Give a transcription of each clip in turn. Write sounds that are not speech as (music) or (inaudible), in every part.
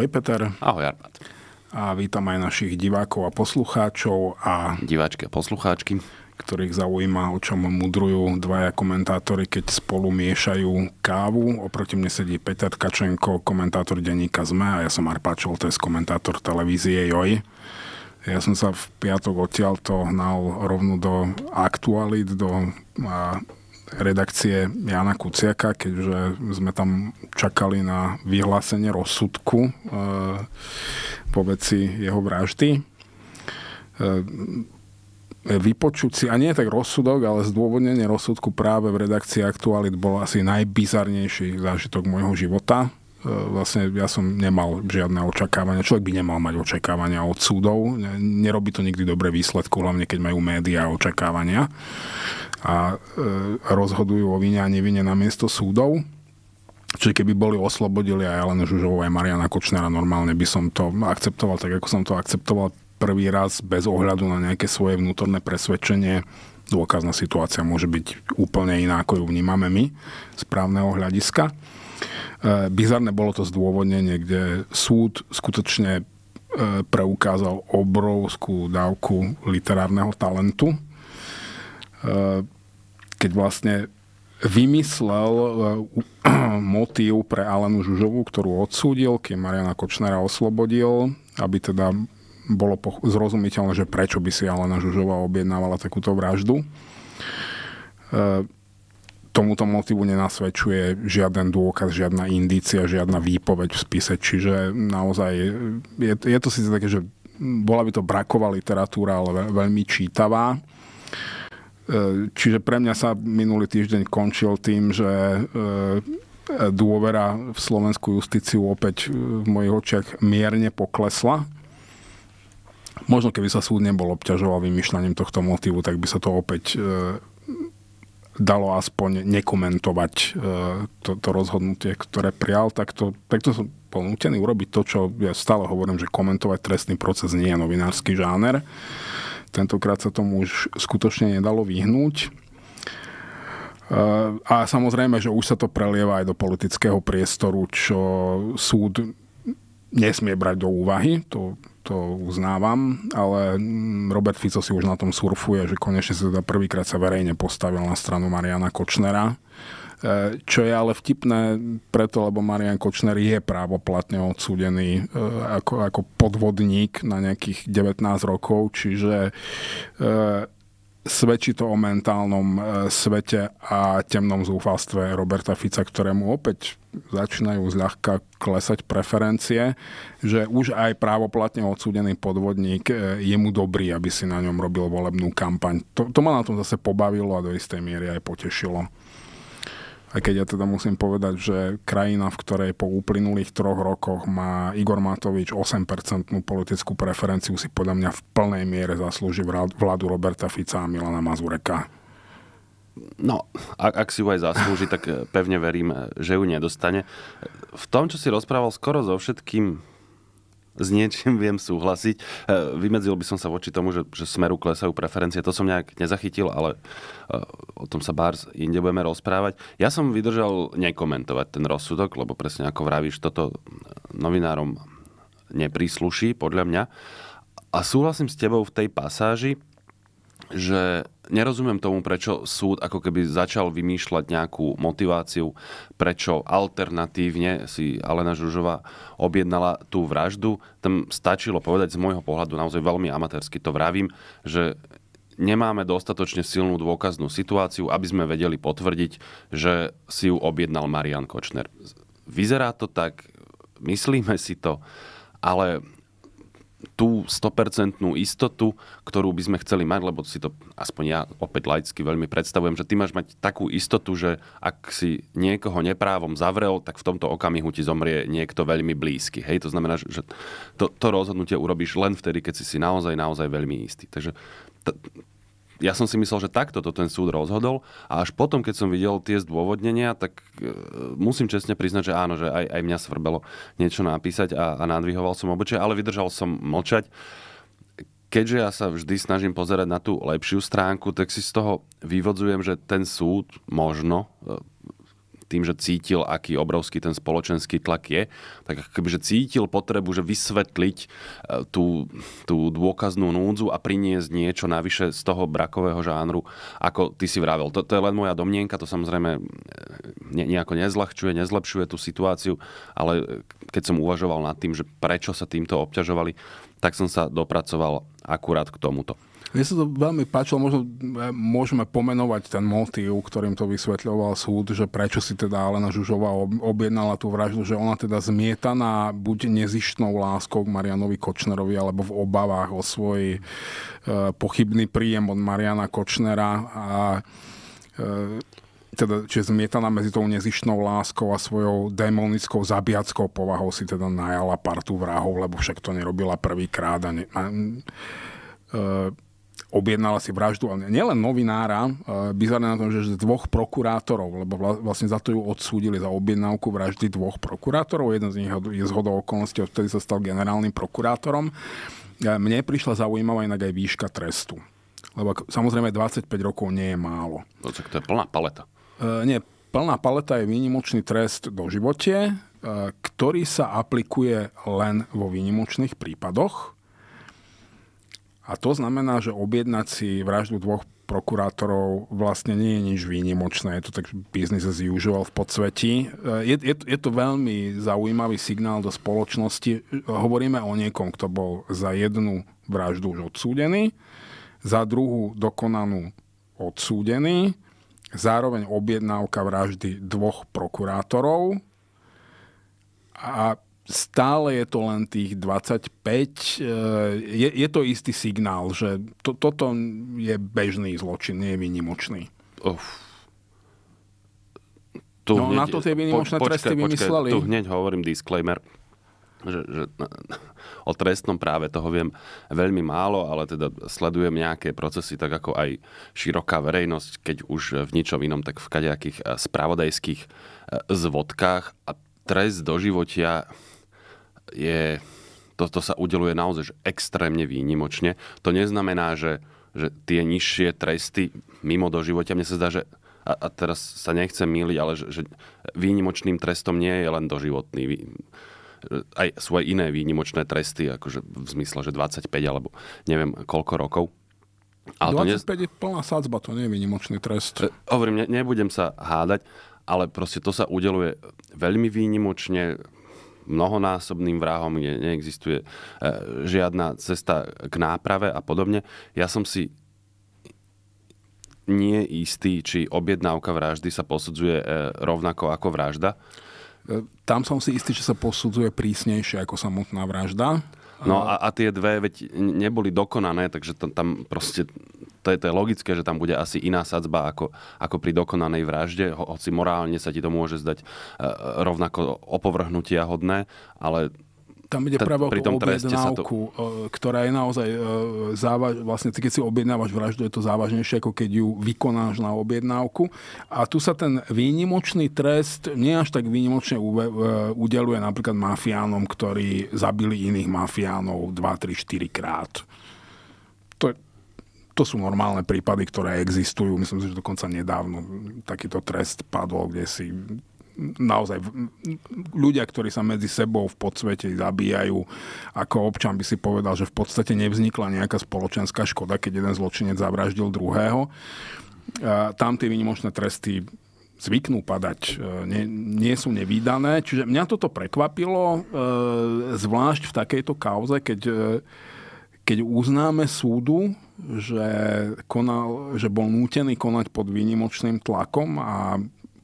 Ahoj Peter. Ahoj Arpad. A vítam aj našich divákov a poslucháčov a... Diváčky a poslucháčky ktorých zaujíma, o čom mudrujú dvaja komentátori, keď spolu miešajú kávu. Oproti mne sedí Peter Kačenko, komentátor denníka ZME a ja som Arpáč Čoltes, komentátor televízie JOJ. Ja som sa v piatok odtiaľto hnal rovno do aktualit, do redakcie Jana Kuciaka, keďže sme tam čakali na vyhlásenie rozsudku e, po veci jeho vraždy. E, vypočuť si, a nie tak rozsudok, ale zdôvodnenie rozsudku práve v redakcii Aktualit bol asi najbizarnejší zážitok môjho života E, vlastne ja som nemal žiadne očakávania. Človek by nemal mať očakávania od súdov. Nerobí to nikdy dobre výsledku, hlavne keď majú médiá očakávania a e, rozhodujú o vine a nevine na miesto súdov. Čiže keby boli oslobodili aj Alena Žužovú, aj Mariana Kočnera, normálne by som to akceptoval tak, ako som to akceptoval prvý raz bez ohľadu na nejaké svoje vnútorné presvedčenie. Dôkazná situácia môže byť úplne iná, ako ju vnímame my z právneho hľadiska. Eh, bizarné bolo to zdôvodnenie, kde súd skutočne eh, preukázal obrovskú dávku literárneho talentu, eh, keď vlastne vymyslel (clears throat) motív pre Alenu Žužovú, ktorú odsúdil, keď Mariana Kočnera oslobodil, aby teda bolo zrozumiteľné, že prečo by si Alena Žužová objednávala takúto vraždu tomuto motivu nenasvedčuje žiaden dôkaz, žiadna indícia, žiadna výpoveď v spise, čiže naozaj je, je to síce také, že bola by to braková literatúra, ale veľmi čítavá. E, čiže pre mňa sa minulý týždeň končil tým, že e, dôvera v slovenskú justíciu opäť e, v mojich očiach mierne poklesla. Možno keby sa súd nebol obťažoval vymýšľaním tohto motivu, tak by sa to opäť dalo aspoň nekomentovať e, to, to rozhodnutie, ktoré prijal, tak to, tak to som ponútený. urobiť to, čo ja stále hovorím, že komentovať trestný proces nie je novinársky žáner. Tentokrát sa tomu už skutočne nedalo vyhnúť. E, a samozrejme, že už sa to prelieva aj do politického priestoru, čo súd nesmie brať do úvahy. To to uznávam, ale mm, Robert Fico si už na tom surfuje, že konečne sa teda prvýkrát sa verejne postavil na stranu Mariana Kočnera. E, čo je ale vtipné preto, lebo Marian Kočner je právoplatne odsúdený e, ako, ako podvodník na nejakých 19 rokov, čiže e, Svedčí to o mentálnom e, svete a temnom zúfalstve Roberta Fica, ktorému opäť začínajú zľahka klesať preferencie, že už aj právoplatne odsúdený podvodník e, je mu dobrý, aby si na ňom robil volebnú kampaň. To, to ma na tom zase pobavilo a do istej miery aj potešilo. Aj keď ja teda musím povedať, že krajina, v ktorej po uplynulých troch rokoch má Igor Matovič 8 politickú preferenciu, si podľa mňa v plnej miere zaslúži vládu Roberta Fica a Milana Mazureka. No, ak, ak si ju aj zaslúži, tak e, pevne verím, e, že ju nedostane. V tom, čo si rozprával skoro so všetkým s niečím viem súhlasiť. E, vymedzil by som sa voči tomu, že, že smeru klesajú preferencie. To som nejak nezachytil, ale e, o tom sa bár inde budeme rozprávať. Ja som vydržal nekomentovať ten rozsudok, lebo presne ako vravíš, toto novinárom neprísluší, podľa mňa. A súhlasím s tebou v tej pasáži, že nerozumiem tomu, prečo súd ako keby začal vymýšľať nejakú motiváciu, prečo alternatívne si Alena Žužová objednala tú vraždu. Tam stačilo povedať z môjho pohľadu, naozaj veľmi amatérsky to vravím, že nemáme dostatočne silnú dôkaznú situáciu, aby sme vedeli potvrdiť, že si ju objednal Marian Kočner. Vyzerá to tak, myslíme si to, ale tú 100% istotu, ktorú by sme chceli mať, lebo si to aspoň ja opäť laicky veľmi predstavujem, že ty máš mať takú istotu, že ak si niekoho neprávom zavrel, tak v tomto okamihu ti zomrie niekto veľmi blízky. Hej, to znamená, že to, to rozhodnutie urobíš len vtedy, keď si si naozaj, naozaj veľmi istý. Takže ja som si myslel, že takto to ten súd rozhodol a až potom, keď som videl tie zdôvodnenia, tak e, musím čestne priznať, že áno, že aj, aj mňa svrbelo niečo napísať a, a nadvihoval som obočie, ale vydržal som mlčať. Keďže ja sa vždy snažím pozerať na tú lepšiu stránku, tak si z toho vyvodzujem, že ten súd možno e, tým, že cítil, aký obrovský ten spoločenský tlak je, tak kebyže cítil potrebu, že vysvetliť e, tú, tú dôkaznú núdzu a priniesť niečo navyše z toho brakového žánru, ako ty si vravel. To, to je len moja domnienka, to samozrejme e, ne, nejako nezľahčuje, nezlepšuje tú situáciu, ale keď som uvažoval nad tým, že prečo sa týmto obťažovali, tak som sa dopracoval akurát k tomuto. Mne sa to veľmi páčilo, možno e, môžeme pomenovať ten motív, ktorým to vysvetľoval súd, že prečo si teda Alena Žužová objednala tú vraždu, že ona teda zmietaná buď nezištnou láskou k Marianovi Kočnerovi, alebo v obavách o svoj e, pochybný príjem od Mariana Kočnera a e, teda, čiže zmietaná medzi tou nezišnou láskou a svojou démonickou zabiackou povahou si teda najala partu vrahov, lebo však to nerobila prvýkrát a ne, a, e, objednala si vraždu, ale nielen novinára, eh, bizarné na tom, že dvoch prokurátorov, lebo vlastne za to ju odsúdili, za objednávku vraždy dvoch prokurátorov, jeden z nich je zhodou okolností, odtedy sa stal generálnym prokurátorom. Eh, mne prišla zaujímavá inak aj výška trestu. Lebo samozrejme 25 rokov nie je málo. No, to je plná paleta. E, nie, plná paleta je výnimočný trest do živote, e, ktorý sa aplikuje len vo výnimočných prípadoch a to znamená, že objednať si vraždu dvoch prokurátorov vlastne nie je nič výnimočné. Je to tak business as usual v podsvetí. E, je, je, je to veľmi zaujímavý signál do spoločnosti. Hovoríme o niekom, kto bol za jednu vraždu už odsúdený, za druhú dokonanú odsúdený, zároveň objednávka vraždy dvoch prokurátorov a stále je to len tých 25. Eh, je, je to istý signál, že to, toto je bežný zločin, nie je výnimočný. Oh. Tu no hneď, na to tie vynimočné po, tresty počkaj, vymysleli. Tu hneď hovorím disclaimer, že, že (laughs) o trestnom práve toho viem veľmi málo, ale teda sledujem nejaké procesy, tak ako aj široká verejnosť, keď už v ničom inom, tak v kadejakých eh, spravodajských eh, zvodkách a trest do životia je, to sa udeluje naozaj že extrémne výnimočne. To neznamená, že, že tie nižšie tresty mimo doživotia, mne sa zdá, že a, a teraz sa nechcem míliť, ale že, že výnimočným trestom nie je len doživotný. Vý, aj svoje iné výnimočné tresty, akože v zmysle, že 25 alebo neviem koľko rokov. Ale 25 to nie... je plná sadzba, to nie je výnimočný trest. E, hovorím, ne, nebudem sa hádať, ale proste to sa udeluje veľmi výnimočne, mnohonásobným vrahom, kde neexistuje e, žiadna cesta k náprave a podobne. Ja som si nie istý, či objednávka vraždy sa posudzuje e, rovnako ako vražda. E, tam som si istý, že sa posudzuje prísnejšie ako samotná vražda. No a, a tie dve veď neboli dokonané, takže tam proste to je, to je logické, že tam bude asi iná sadzba ako, ako pri dokonanej vražde, ho, hoci morálne sa ti to môže zdať e, rovnako opovrhnutia hodné, ale tam ide práve o tom objednávku, to... E, ktorá je naozaj e, závaž... Vlastne, keď si objednávaš vraždu, je to závažnejšie, ako keď ju vykonáš na objednávku. A tu sa ten výnimočný trest nie až tak výnimočne udeluje napríklad mafiánom, ktorí zabili iných mafiánov 2, 3, 4 krát to sú normálne prípady, ktoré existujú. Myslím si, že dokonca nedávno takýto trest padol, kde si naozaj ľudia, ktorí sa medzi sebou v podsvete zabíjajú, ako občan by si povedal, že v podstate nevznikla nejaká spoločenská škoda, keď jeden zločinec zavraždil druhého. Tam tie výnimočné tresty zvyknú padať, nie, nie sú nevýdané. Čiže mňa toto prekvapilo, e, zvlášť v takejto kauze, keď e, keď uznáme súdu, že, konal, že bol nútený konať pod výnimočným tlakom a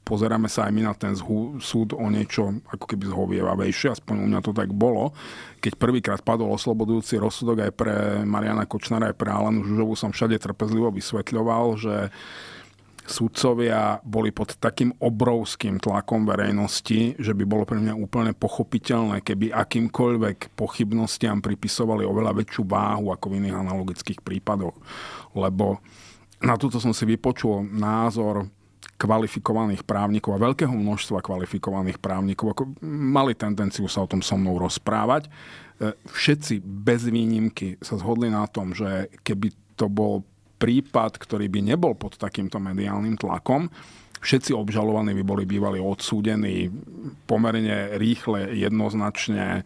pozeráme sa aj my na ten zhu, súd o niečo ako keby zhovievavejšie, aspoň u mňa to tak bolo. Keď prvýkrát padol oslobodujúci rozsudok aj pre Mariana Kočnara, aj pre Alenu Žužovu som všade trpezlivo vysvetľoval, že Súdcovia boli pod takým obrovským tlakom verejnosti, že by bolo pre mňa úplne pochopiteľné, keby akýmkoľvek pochybnostiam pripisovali oveľa väčšiu váhu ako v iných analogických prípadoch. Lebo na túto som si vypočul názor kvalifikovaných právnikov a veľkého množstva kvalifikovaných právnikov, ako mali tendenciu sa o tom so mnou rozprávať. E, všetci bez výnimky sa zhodli na tom, že keby to bol prípad, ktorý by nebol pod takýmto mediálnym tlakom, všetci obžalovaní by boli bývali odsúdení pomerne rýchle, jednoznačne,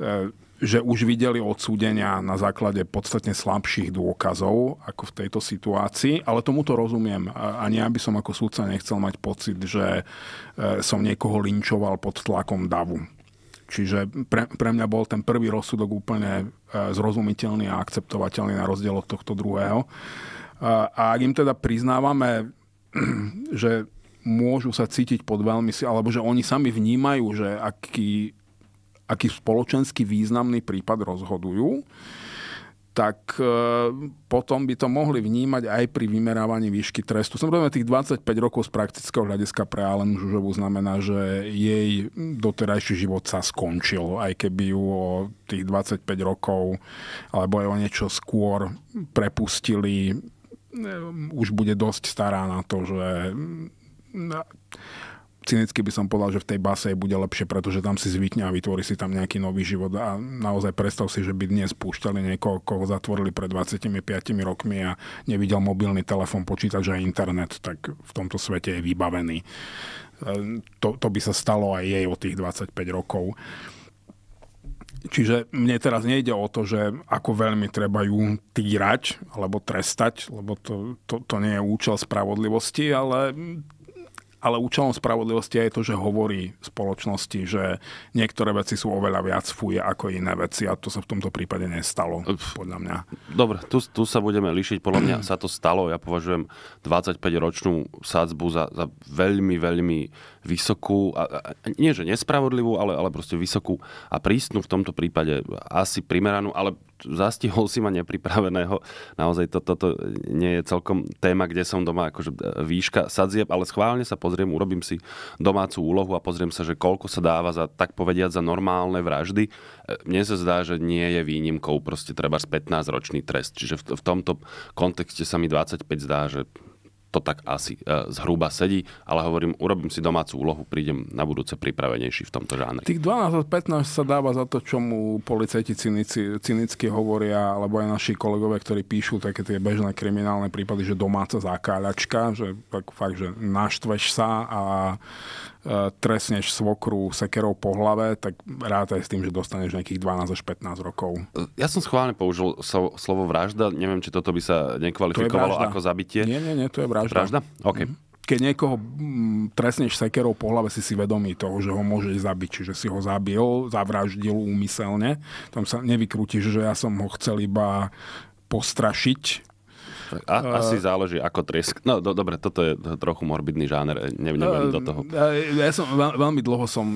e, že už videli odsúdenia na základe podstatne slabších dôkazov ako v tejto situácii, ale tomu to rozumiem. Ani ja by som ako súdca nechcel mať pocit, že e, som niekoho linčoval pod tlakom davu Čiže pre, pre mňa bol ten prvý rozsudok úplne e, zrozumiteľný a akceptovateľný na rozdiel od tohto druhého. A ak im teda priznávame, (clears throat) že môžu sa cítiť pod veľmi, alebo že oni sami vnímajú, že aký, aký spoločenský významný prípad rozhodujú, tak e, potom by to mohli vnímať aj pri vymerávaní výšky trestu. Samozrejme, tých 25 rokov z praktického hľadiska pre Alenu Žužovu znamená, že jej doterajší život sa skončil, aj keby ju o tých 25 rokov alebo aj o niečo skôr prepustili, e, už bude dosť stará na to, že cynicky by som povedal, že v tej base bude lepšie, pretože tam si zvykne a vytvorí si tam nejaký nový život a naozaj predstav si, že by dnes púšťali niekoho, koho zatvorili pred 25 rokmi a nevidel mobilný telefón, počítač a internet, tak v tomto svete je vybavený. E, to, to by sa stalo aj jej od tých 25 rokov. Čiže mne teraz nejde o to, že ako veľmi treba ju týrať alebo trestať, lebo to, to, to nie je účel spravodlivosti, ale ale účelom spravodlivosti je to, že hovorí spoločnosti, že niektoré veci sú oveľa viac fuje ako iné veci a to sa v tomto prípade nestalo, podľa mňa. Dobre, tu, tu sa budeme lišiť, podľa mňa (clears throat) sa to stalo, ja považujem 25-ročnú sadzbu za, za veľmi, veľmi vysokú, a, a, nie že nespravodlivú, ale, ale proste vysokú a prísnu, v tomto prípade asi primeranú, ale zastihol si ma nepripraveného. Naozaj to, toto nie je celkom téma, kde som doma, akože e, výška sadzieb, ale schválne sa pozriem, urobím si domácu úlohu a pozriem sa, že koľko sa dáva za, tak povediať, za normálne vraždy. E, mne sa zdá, že nie je výnimkou proste treba 15-ročný trest. Čiže v, v tomto kontexte sa mi 25 zdá, že to tak asi e, zhruba sedí, ale hovorím, urobím si domácu úlohu, prídem na budúce pripravenejší v tomto žánri. Tých 12 15 sa dáva za to, čo mu policajti cynici, cynicky hovoria, alebo aj naši kolegovia, ktorí píšu také tie bežné kriminálne prípady, že domáca zákáľačka, že tak fakt, že naštveš sa a, E, tresneš svokru sekerou po hlave, tak aj s tým, že dostaneš nejakých 12 až 15 rokov. E, ja som schválne použil slovo vražda, neviem, či toto by sa nekvalifikovalo ako zabitie. Nie, nie, nie, to je vražda. Vražda? OK. Mm-hmm keď niekoho trestneš sekerou po hlave, si si vedomý toho, že ho môžeš zabiť, čiže si ho zabil, zavraždil úmyselne. Tam sa nevykrútiš, že ja som ho chcel iba postrašiť, a, asi záleží ako tresk. No do, dobre, toto je trochu morbidný žáner, e, neviem uh, do toho. E, e, ja som, veľmi dlho som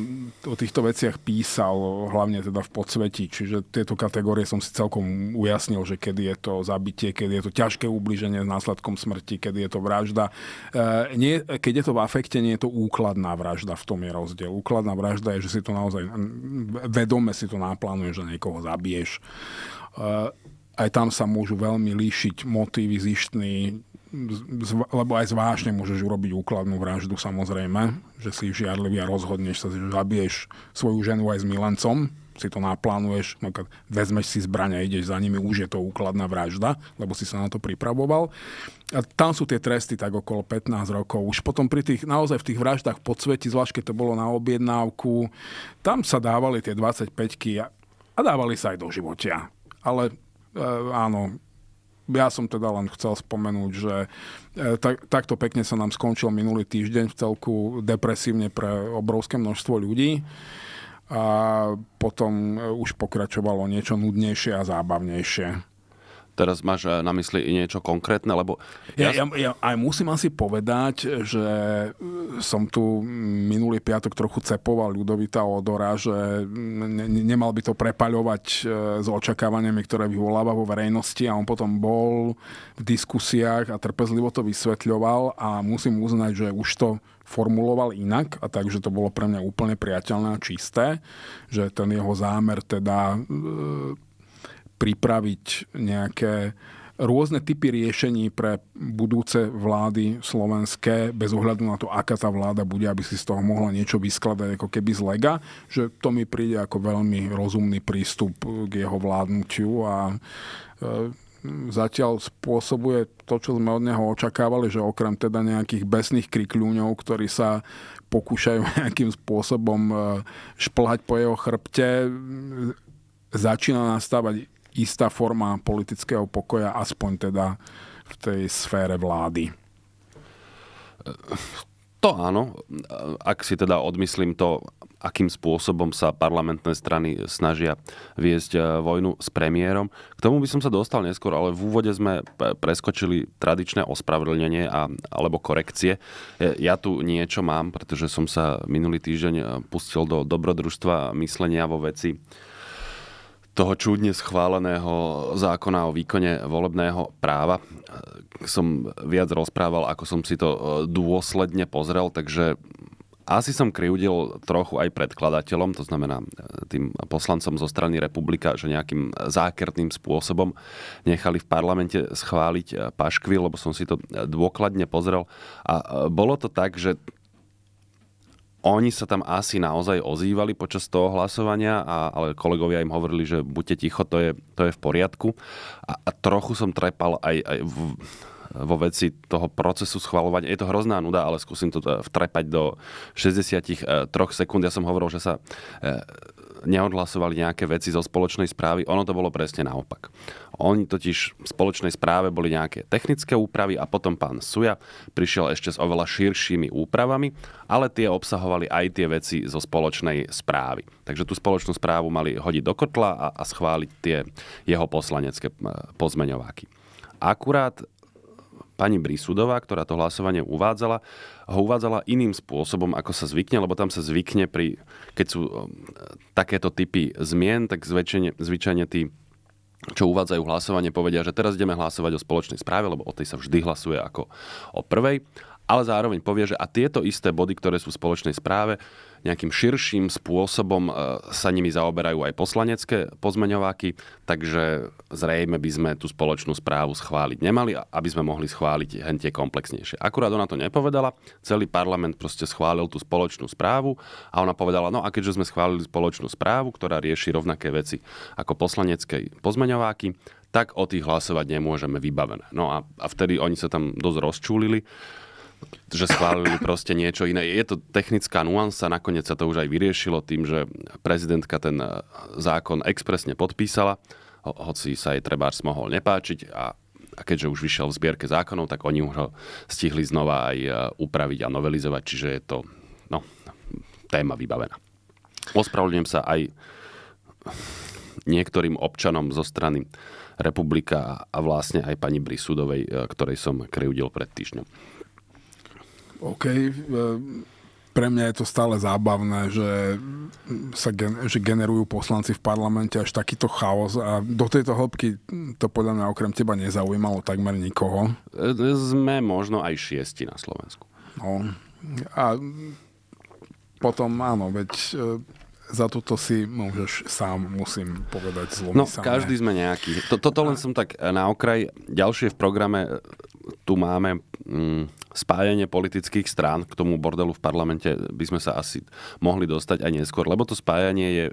o týchto veciach písal, hlavne teda v podsvetí, čiže tieto kategórie som si celkom ujasnil, že kedy je to zabitie, kedy je to ťažké ubliženie s následkom smrti, kedy je to vražda. Uh, nie, keď je to v afekte, nie je to úkladná vražda, v tom je rozdiel. Úkladná vražda je, že si to naozaj vedome si to naplánuješ že niekoho zabiješ. Uh, aj tam sa môžu veľmi líšiť motívy zištný, lebo aj zvážne môžeš urobiť úkladnú vraždu samozrejme, že si žiadlivý a rozhodneš sa, že zabiješ svoju ženu aj s milencom, si to naplánuješ, no vezmeš si zbraň a ideš za nimi, už je to úkladná vražda, lebo si sa na to pripravoval. A tam sú tie tresty tak okolo 15 rokov. Už potom pri tých, naozaj v tých vraždách po cveti, zvlášť keď to bolo na objednávku, tam sa dávali tie 25-ky a, a dávali sa aj do životia. Ale E, áno, ja som teda len chcel spomenúť, že e, tak, takto pekne sa nám skončil minulý týždeň v celku depresívne pre obrovské množstvo ľudí a potom e, už pokračovalo niečo nudnejšie a zábavnejšie. Teraz máš na mysli niečo konkrétne? Lebo ja... Ja, ja, ja aj musím asi povedať, že e, som tu minulý piatok trochu cepoval Ľudovita Odora, že ne, nemal by to prepaľovať e, s očakávaniami, ktoré vyvoláva vo verejnosti a on potom bol v diskusiách a trpezlivo to vysvetľoval a musím uznať, že už to formuloval inak a takže to bolo pre mňa úplne priateľné a čisté, že ten jeho zámer teda e, pripraviť nejaké rôzne typy riešení pre budúce vlády slovenské, bez ohľadu na to, aká tá vláda bude, aby si z toho mohla niečo vyskladať ako keby z lega, že to mi príde ako veľmi rozumný prístup k jeho vládnutiu a e, zatiaľ spôsobuje to, čo sme od neho očakávali, že okrem teda nejakých besných krikľúňov, ktorí sa pokúšajú (laughs) nejakým spôsobom e, šplhať po jeho chrbte, e, začína nastávať istá forma politického pokoja, aspoň teda v tej sfére vlády. To áno, ak si teda odmyslím to, akým spôsobom sa parlamentné strany snažia viesť e, vojnu s premiérom. K tomu by som sa dostal neskôr, ale v úvode sme preskočili tradičné ospravedlnenie a, alebo korekcie. E, ja tu niečo mám, pretože som sa minulý týždeň e, pustil do dobrodružstva myslenia vo veci toho čudne schváleného zákona o výkone volebného práva. Som viac rozprával, ako som si to e, dôsledne pozrel, takže asi som kriudil trochu aj predkladateľom, to znamená e, tým poslancom zo strany republika, že nejakým zákertným spôsobom nechali v parlamente schváliť e, paškvy, lebo som si to dôkladne pozrel. A bolo to tak, že oni sa tam asi naozaj ozývali počas toho hlasovania, a, ale kolegovia im hovorili, že buďte ticho, to je, to je v poriadku. A, a trochu som trepal aj, aj v, vo veci toho procesu schvalovania. Je to hrozná nuda, ale skúsim to teda vtrepať do 63 sekúnd. Ja som hovoril, že sa e, neodhlasovali nejaké veci zo spoločnej správy. Ono to bolo presne naopak. Oni totiž v spoločnej správe boli nejaké technické úpravy a potom pán Suja prišiel ešte s oveľa širšími úpravami, ale tie obsahovali aj tie veci zo spoločnej správy. Takže tú spoločnú správu mali hodiť do kotla a, a schváliť tie jeho poslanecké e, pozmeňováky. Akurát pani Brísudová, ktorá to hlasovanie uvádzala, ho uvádzala iným spôsobom, ako sa zvykne, lebo tam sa zvykne, pri, keď sú um, takéto typy zmien, tak zväčšine, zvyčajne tí čo uvádzajú hlasovanie, povedia, že teraz ideme hlasovať o spoločnej správe, lebo o tej sa vždy hlasuje ako o prvej, ale zároveň povie, že a tieto isté body, ktoré sú v spoločnej správe, nejakým širším spôsobom e, sa nimi zaoberajú aj poslanecké pozmeňováky, takže zrejme by sme tú spoločnú správu schváliť nemali, aby sme mohli schváliť tie komplexnejšie. Akurát ona to nepovedala, celý parlament proste schválil tú spoločnú správu a ona povedala, no a keďže sme schválili spoločnú správu, ktorá rieši rovnaké veci ako poslanecké pozmeňováky, tak o tých hlasovať nemôžeme vybavené. No a, a vtedy oni sa tam dosť rozčúlili že schválili proste niečo iné. Je to technická nuansa, nakoniec sa to už aj vyriešilo tým, že prezidentka ten e, zákon expresne podpísala, ho, hoci sa jej treba mohol nepáčiť a, a keďže už vyšiel v zbierke zákonov, tak oni už ho stihli znova aj e, upraviť a novelizovať, čiže je to no, téma vybavená. Ospravedlňujem sa aj niektorým občanom zo strany Republika a vlastne aj pani Brisudovej, e, ktorej som kryudil pred týždňom. OK. E, pre mňa je to stále zábavné, že sa gen- že generujú poslanci v parlamente až takýto chaos a do tejto hĺbky to podľa mňa okrem teba nezaujímalo takmer nikoho. E, sme možno aj šiesti na Slovensku. No. A potom áno, veď e, za toto si môžeš sám, musím povedať, zlomiť No, samé. každý sme nejaký. Toto len som tak na okraj. Ďalšie v programe tu máme... Mm, spájanie politických strán k tomu bordelu v parlamente by sme sa asi mohli dostať aj neskôr, lebo to spájanie je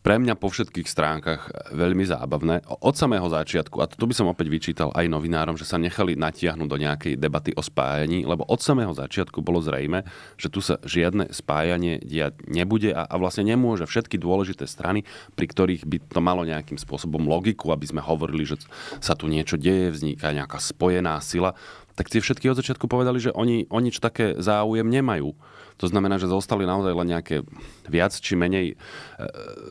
pre mňa po všetkých stránkach veľmi zábavné. Od samého začiatku, a to by som opäť vyčítal aj novinárom, že sa nechali natiahnuť do nejakej debaty o spájaní, lebo od samého začiatku bolo zrejme, že tu sa žiadne spájanie diať nebude a, a vlastne nemôže všetky dôležité strany, pri ktorých by to malo nejakým spôsobom logiku, aby sme hovorili, že sa tu niečo deje, vzniká nejaká spojená sila, tak tie všetky od začiatku povedali, že oni o nič také záujem nemajú. To znamená, že zostali naozaj len nejaké viac či menej e,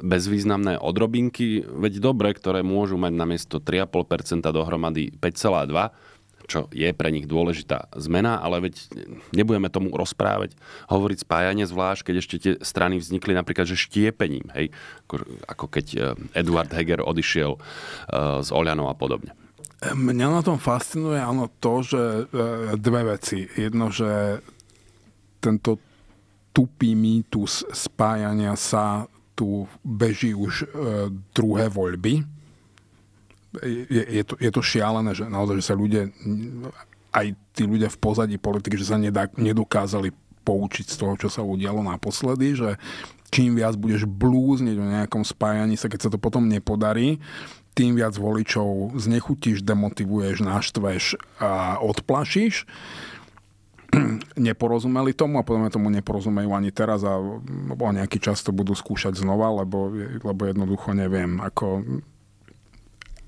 bezvýznamné odrobinky, veď dobre, ktoré môžu mať namiesto 3,5% dohromady 5,2% čo je pre nich dôležitá zmena, ale veď nebudeme tomu rozprávať, hovoriť spájanie zvlášť, keď ešte tie strany vznikli napríklad, že štiepením, hej, ako, ako keď e, Eduard Heger odišiel e, z Oľanov a podobne. Mňa na tom fascinuje áno to, že dve veci. Jedno, že tento tupý mýtus spájania sa tu beží už e, druhé voľby. Je, je, to, je to šialené, že naozaj že sa ľudia, aj tí ľudia v pozadí politiky, že sa nedá, nedokázali poučiť z toho, čo sa udialo naposledy, že čím viac budeš blúzniť o nejakom spájaní sa, keď sa to potom nepodarí, tým viac voličov znechutíš, demotivuješ, naštveš a odplašíš. (clears throat) neporozumeli tomu a podľa mňa tomu neporozumejú ani teraz a o nejaký čas to budú skúšať znova, lebo, lebo jednoducho neviem, ako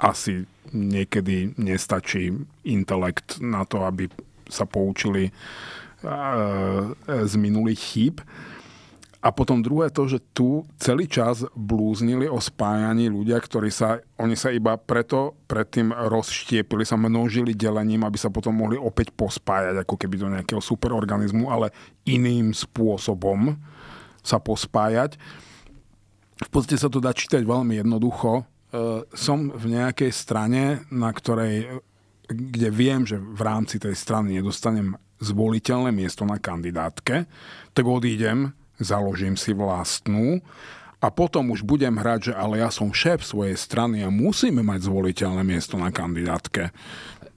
asi niekedy nestačí intelekt na to, aby sa poučili e, z minulých chýb. A potom druhé to, že tu celý čas blúznili o spájaní ľudia, ktorí sa, oni sa iba preto predtým rozštiepili, sa množili delením, aby sa potom mohli opäť pospájať, ako keby do nejakého superorganizmu, ale iným spôsobom sa pospájať. V podstate sa to dá čítať veľmi jednoducho. E, som v nejakej strane, na ktorej kde viem, že v rámci tej strany nedostanem zvoliteľné miesto na kandidátke, tak odídem založím si vlastnú a potom už budem hrať, že ale ja som šéf svojej strany a musíme mať zvoliteľné miesto na kandidátke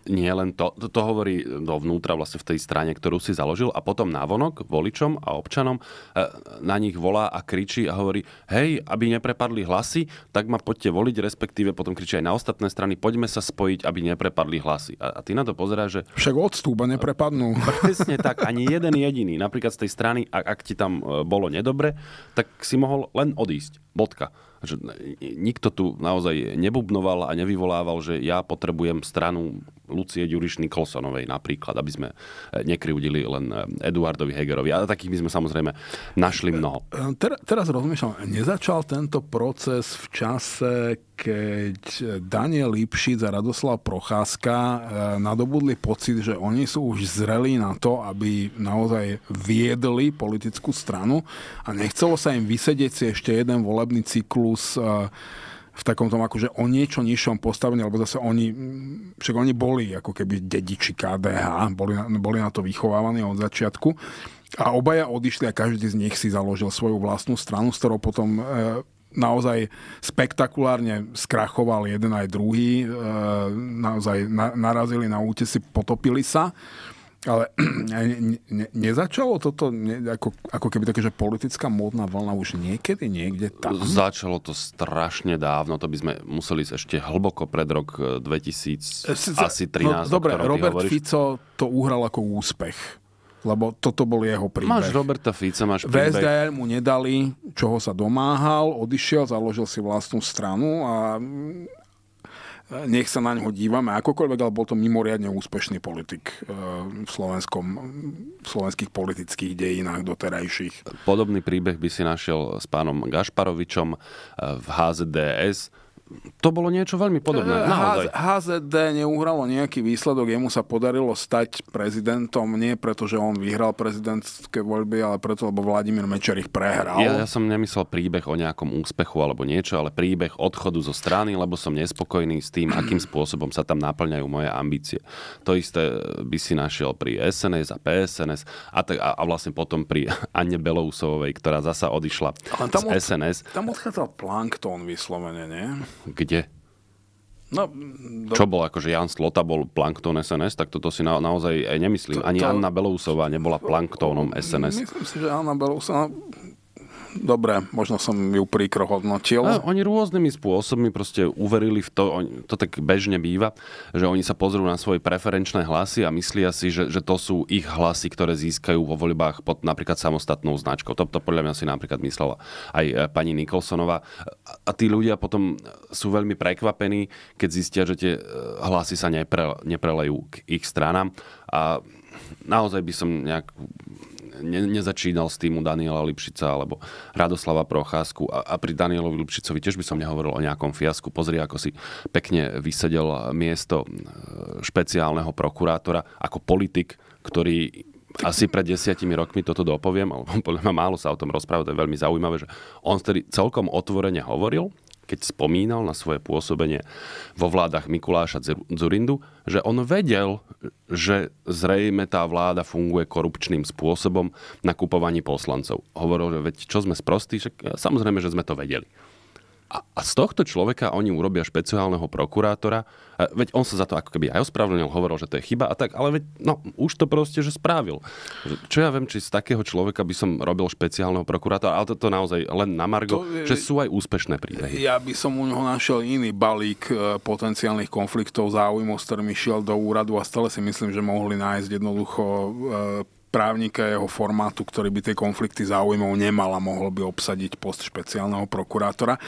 nie len to, to, to hovorí e, dovnútra vlastne v tej strane, ktorú si založil a potom návonok voličom a občanom e, na nich volá a kričí a hovorí, hej, aby neprepadli hlasy, tak ma poďte voliť, respektíve potom kričí aj na ostatné strany, poďme sa spojiť, aby neprepadli hlasy. A, a ty na to pozeráš, že... Však odstúba neprepadnú. (laughs) Presne tak, ani jeden jediný. Napríklad z tej strany, ak, ak ti tam e, bolo nedobre, tak si mohol len odísť. Bodka že nikto tu naozaj nebubnoval a nevyvolával, že ja potrebujem stranu Lucie Ďurišny Kolsonovej napríklad, aby sme e, nekryudili len e, Eduardovi Hegerovi. A takých by sme samozrejme našli e, mnoho. Ter- teraz rozmýšľam, nezačal tento proces v čase, keď Daniel Lipšic a Radoslav Procházka nadobudli pocit, že oni sú už zrelí na to, aby naozaj viedli politickú stranu a nechcelo sa im vysedieť si ešte jeden volebný cyklus plus eh, v tom akože o niečo nižšom postavení, alebo zase oni, mm, však oni boli ako keby dediči KDH, boli, boli na to vychovávaní od začiatku. A obaja odišli a každý z nich si založil svoju vlastnú stranu, s ktorou potom eh, naozaj spektakulárne skrachoval jeden aj druhý, eh, naozaj narazili na útesy, potopili sa. Ale (clears throat) ne, ne, nezačalo toto ne, ako, ako keby také, že politická módna vlna už niekedy niekde tam? Začalo to strašne dávno, to by sme museli ísť ešte hlboko pred rok 2013. Eh, no, dobre, Robert hovoríš. Fico to uhral ako úspech. Lebo toto bol jeho príbeh. Máš Roberta Fica, máš príbeh. VSDR mu nedali, čoho sa domáhal, odišiel, založil si vlastnú stranu a nech sa na ňo dívame akokoľvek, ale bol to mimoriadne úspešný politik eh, v, slovenskom, v slovenských politických dejinách doterajších. Podobný príbeh by si našiel s pánom Gašparovičom eh, v HZDS to bolo niečo veľmi podobné. Uh, HZD neuhralo nejaký výsledok, jemu sa podarilo stať prezidentom, nie preto, že on vyhral prezidentské voľby, ale preto, lebo Vladimír Mečer ich prehral. Ja, ja som nemyslel príbeh o nejakom úspechu alebo niečo, ale príbeh odchodu zo strany, lebo som nespokojný s tým, akým (clears throat) spôsobom sa tam naplňajú moje ambície. To isté by si našiel pri SNS a PSNS a, tak, a, a vlastne potom pri (laughs) Anne Belousovej, ktorá zasa odišla ale tam z od, SNS. Tam odchádzal plankton vyslovene, nie? kde? No, do... Čo bol, akože Jan Slota bol plankton SNS, tak toto si na, naozaj aj nemyslím. To, Ani to... Anna Belousová nebola planktónom SNS. Myslím si, že Anna Belousová dobre, možno som ju príkro hodnotil. oni rôznymi spôsobmi proste uverili v to, to tak bežne býva, že oni sa pozrú na svoje preferenčné hlasy a myslia si, že, že to sú ich hlasy, ktoré získajú vo voľbách pod napríklad samostatnou značkou. To, to podľa mňa si napríklad myslela aj e, pani Nikolsonová. A tí ľudia potom sú veľmi prekvapení, keď zistia, že tie e, hlasy sa nepre, neprelejú k ich stranám. A naozaj by som nejak ne, nezačínal s týmu Daniela Lipšica alebo Radoslava Procházku a, a pri Danielovi Lipšicovi tiež by som nehovoril o nejakom fiasku. Pozri, ako si pekne vysedel miesto e, špeciálneho prokurátora ako politik, ktorý asi pred desiatimi rokmi toto dopoviem, ale (laughs) podľa mňa málo sa o tom rozpráva, to je veľmi zaujímavé, že on vtedy celkom otvorene hovoril, keď spomínal na svoje pôsobenie vo vládach Mikuláša Zurindu, že on vedel, že zrejme tá vláda funguje korupčným spôsobom na kupovaní poslancov. Hovoril, že veď čo sme sprostí, e, samozrejme, že sme to vedeli. A, a z tohto človeka oni urobia špeciálneho prokurátora. Veď on sa za to ako keby aj ospravedlnil, hovoril, že to je chyba a tak, ale veď, no, už to proste, že spravil. Čo ja viem, či z takého človeka by som robil špeciálneho prokurátora, ale toto to naozaj len na Margo, to, že sú aj úspešné príbehy. Ja by som u neho našiel iný balík e, potenciálnych konfliktov záujmov, s ktorými šiel do úradu a stále si myslím, že mohli nájsť jednoducho e, právnika jeho formátu, ktorý by tie konflikty záujmov nemal a mohol by obsadiť post špeciálneho prokurátora.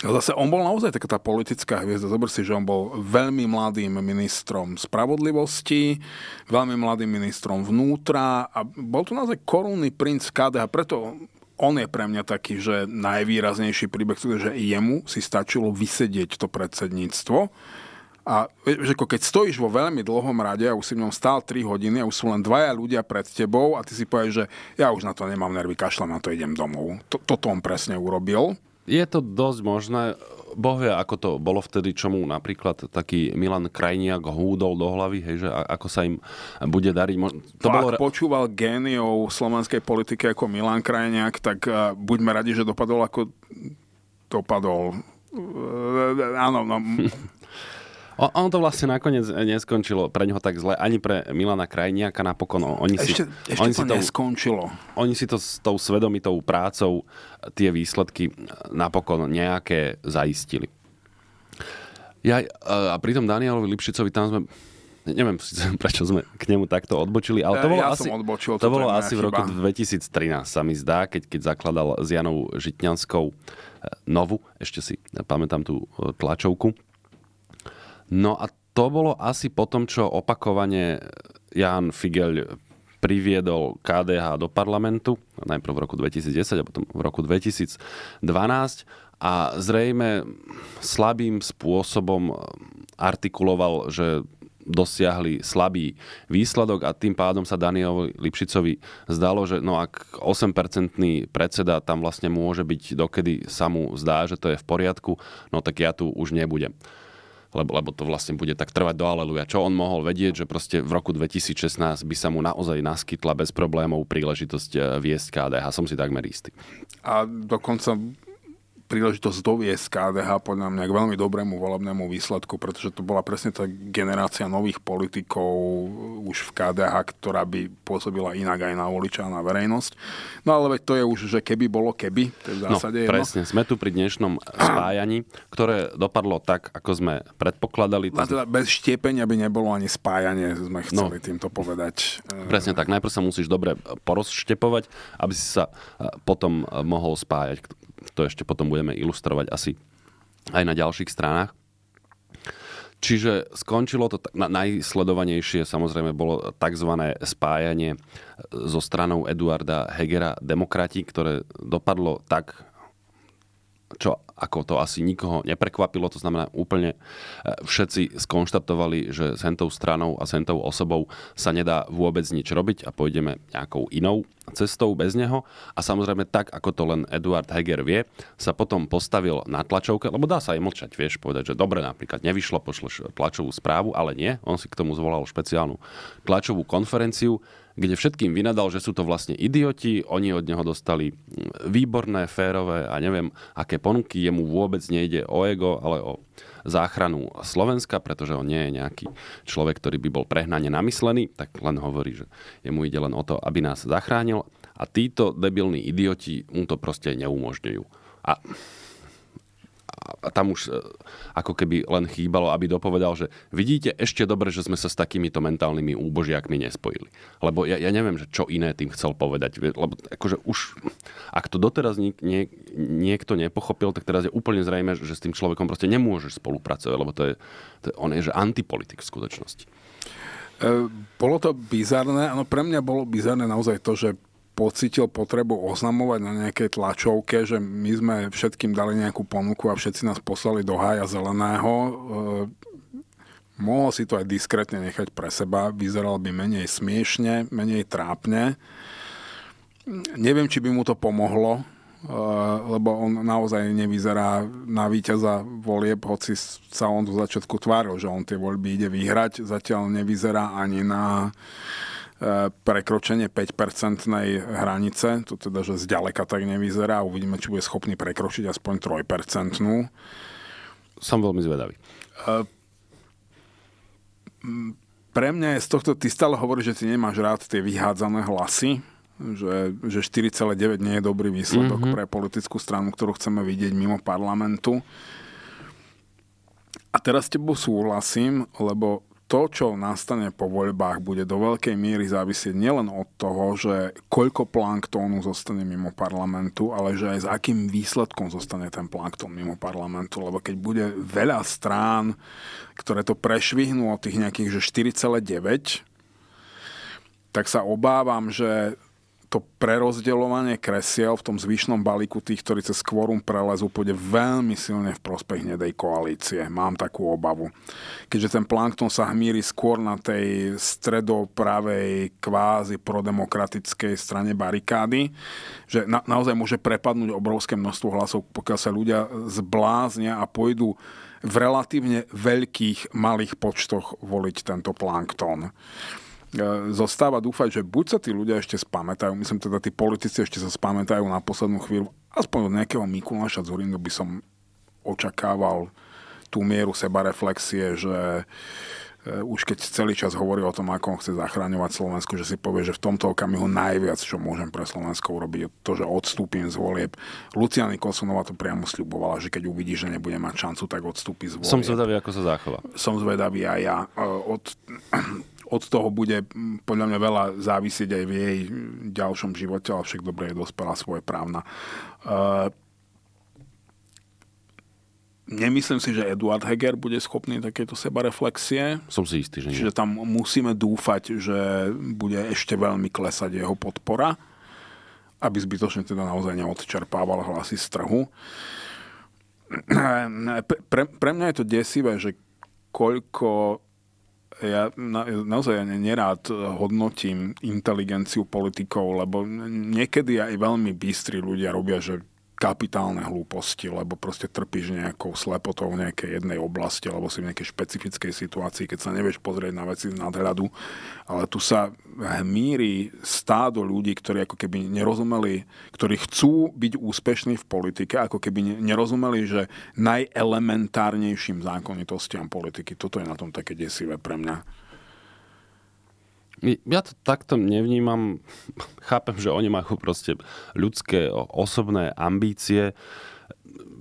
No zase on bol naozaj taká tá politická hviezda. Zobr si, že on bol veľmi mladým ministrom spravodlivosti, veľmi mladým ministrom vnútra a bol to naozaj korunný princ KDH. Preto on je pre mňa taký, že najvýraznejší príbeh, že jemu si stačilo vysedieť to predsedníctvo a že ako keď stojíš vo veľmi dlhom rade a už si v ňom stál 3 hodiny a už sú len dvaja ľudia pred tebou a ty si povieš, že ja už na to nemám nervy, kašlem na to, idem domov. To, toto on presne urobil. Je to dosť možné. Boh vie, ako to bolo vtedy, mu napríklad taký Milan Krajniak húdol do hlavy, hej, že ako sa im bude dariť. To Fakt, bolo... Ak počúval géniov slovenskej politiky ako Milan Krajniak, tak e, buďme radi, že dopadol ako dopadol. E, e, áno, no... (laughs) O, on to vlastne nakoniec eh, neskončilo pre neho tak zle, ani pre Milana Krajniaka napokon. Oni ešte, si, ešte oni to si to neskončilo. Oni si to s tou svedomitou prácou eh, tie výsledky eh, napokon nejaké zaistili. Ja, a pritom Danielovi Lipšicovi tam sme neviem (laughs) prečo sme k nemu takto odbočili, ale to bolo ja asi, odbočil, to, bolo asi v roku 2013 sa mi zdá, keď, keď zakladal s Janou Žitňanskou Novu, ešte si pamätám tú tlačovku. No a to bolo asi po tom, čo opakovane Jan Figel priviedol KDH do parlamentu, najprv v roku 2010 a potom v roku 2012 a zrejme slabým spôsobom artikuloval, že dosiahli slabý výsledok a tým pádom sa Danielovi Lipšicovi zdalo, že no ak 8-percentný predseda tam vlastne môže byť, dokedy sa mu zdá, že to je v poriadku, no tak ja tu už nebudem lebo, lebo to vlastne bude tak trvať do aleluja. Čo on mohol vedieť, že proste v roku 2016 by sa mu naozaj naskytla bez problémov príležitosť e, viesť KDH. Som si takmer istý. A dokonca príležitosť doviesť KDH podľa mňa k veľmi dobrému volebnému výsledku, pretože to bola presne tá generácia nových politikov už v KDH, ktorá by pôsobila inak aj na voliča a na verejnosť. No ale veď to je už, že keby bolo keby, to je v no, zásade no, jedno. presne, sme tu pri dnešnom spájaní, ktoré dopadlo tak, ako sme predpokladali. No, teda bez štiepenia by nebolo ani spájanie, sme no. chceli no, týmto povedať. (laughs) Presne tak, najprv sa musíš dobre porozštepovať, aby si sa eh, potom eh, mohol spájať to ešte potom budeme ilustrovať asi aj na ďalších stranách. Čiže skončilo to, na, najsledovanejšie samozrejme bolo tzv. spájanie so stranou Eduarda Hegera Demokrati, ktoré dopadlo tak, čo ako to asi nikoho neprekvapilo, to znamená úplne e, všetci skonštatovali, že s hentou stranou a s hentou osobou sa nedá vôbec nič robiť a pôjdeme nejakou inou cestou bez neho. A samozrejme tak, ako to len Eduard Heger vie, sa potom postavil na tlačovke, lebo dá sa aj mlčať, vieš, povedať, že dobre napríklad nevyšlo, pošleš tlačovú správu, ale nie, on si k tomu zvolal špeciálnu tlačovú konferenciu, kde všetkým vynadal, že sú to vlastne idioti, oni od neho dostali mm, výborné, férové a neviem, aké ponuky, jemu vôbec nejde o ego, ale o záchranu Slovenska, pretože on nie je nejaký človek, ktorý by bol prehnane namyslený, tak len hovorí, že jemu ide len o to, aby nás zachránil a títo debilní idioti mu to proste neumožňujú. A a tam už e, ako keby len chýbalo, aby dopovedal, že vidíte ešte dobre, že sme sa s takýmito mentálnymi úbožiakmi nespojili. Lebo ja, ja neviem, že čo iné tým chcel povedať. Lebo akože už, ak to doteraz nie, nie, niekto nepochopil, tak teraz je úplne zrejme, že s tým človekom proste nemôžeš spolupracovať, lebo to je, to je, on je že antipolitik v skutočnosti. E, bolo to bizarné, áno, pre mňa bolo bizarné naozaj to, že pocítil potrebu oznamovať na nejakej tlačovke, že my sme všetkým dali nejakú ponuku a všetci nás poslali do hája zeleného. E, mohol si to aj diskrétne nechať pre seba, vyzeral by menej smiešne, menej trápne. Neviem, či by mu to pomohlo, e, lebo on naozaj nevyzerá na víťaza volieb, hoci sa on do začiatku tváril, že on tie voľby ide vyhrať, zatiaľ nevyzerá ani na prekročenie 5-percentnej hranice, to teda, že zďaleka tak nevyzerá, uvidíme, či bude schopný prekročiť aspoň 3-percentnú. Som veľmi zvedavý. Ehm, pre mňa je z tohto, ty stále hovoríš, že ty nemáš rád tie vyhádzané hlasy, že, že 4,9 nie je dobrý výsledok mm-hmm. pre politickú stranu, ktorú chceme vidieť mimo parlamentu. A teraz s tebou súhlasím, lebo to, čo nastane po voľbách, bude do veľkej miery závisieť nielen od toho, že koľko planktónu zostane mimo parlamentu, ale že aj s akým výsledkom zostane ten planktón mimo parlamentu. Lebo keď bude veľa strán, ktoré to prešvihnú od tých nejakých že 4,9, tak sa obávam, že to prerozdeľovanie kresiel v tom zvyšnom balíku tých, ktorí cez kvorum prelezú, pôjde veľmi silne v prospech hnedej koalície. Mám takú obavu. Keďže ten plankton sa hmíri skôr na tej stredopravej kvázi prodemokratickej strane barikády, že na, naozaj môže prepadnúť obrovské množstvo hlasov, pokiaľ sa ľudia zbláznia a pôjdu v relatívne veľkých malých počtoch voliť tento plankton. E, zostáva dúfať, že buď sa tí ľudia ešte spamätajú, myslím teda tí politici ešte sa spamätajú na poslednú chvíľu, aspoň od nejakého Mikuláša Zurindu by som očakával tú mieru sebareflexie, že e, už keď celý čas hovorí o tom, ako on chce zachráňovať Slovensko, že si povie, že v tomto okamihu najviac, čo môžem pre Slovensko urobiť, je to, že odstúpim z volieb. Luciany Kosunova to priamo sľubovala, že keď uvidí, že nebude mať šancu, tak odstúpi z volieb. Som zvedavý, ako sa zachová. Som zvedavý aj ja. E, od od toho bude podľa mňa veľa závisieť aj v jej ďalšom živote, ale však dobre je dospela svoje právna. Uh, e, Nemyslím si, že Eduard Heger bude schopný takéto sebareflexie. Som si istý, že nie. Čiže tam musíme dúfať, že bude ešte veľmi klesať jeho podpora, aby zbytočne teda naozaj neodčerpával hlasy z trhu. (clears throat) Pre, pre mňa je to desivé, že koľko ja na, naozaj ja nerád eh, hodnotím inteligenciu politikov, lebo niekedy aj veľmi bystri ľudia robia, že kapitálne hlúposti, lebo proste trpíš nejakou slepotou v nejakej jednej oblasti alebo si v nejakej špecifickej situácii, keď sa nevieš pozrieť na veci z nadhľadu. Ale tu sa hmíri stádo ľudí, ktorí ako keby nerozumeli, ktorí chcú byť úspešní v politike, ako keby nerozumeli, že najelementárnejším zákonitostiam politiky. Toto je na tom také desivé pre mňa. Ja to takto nevnímam. (laughs) Chápem, že oni majú proste ľudské osobné ambície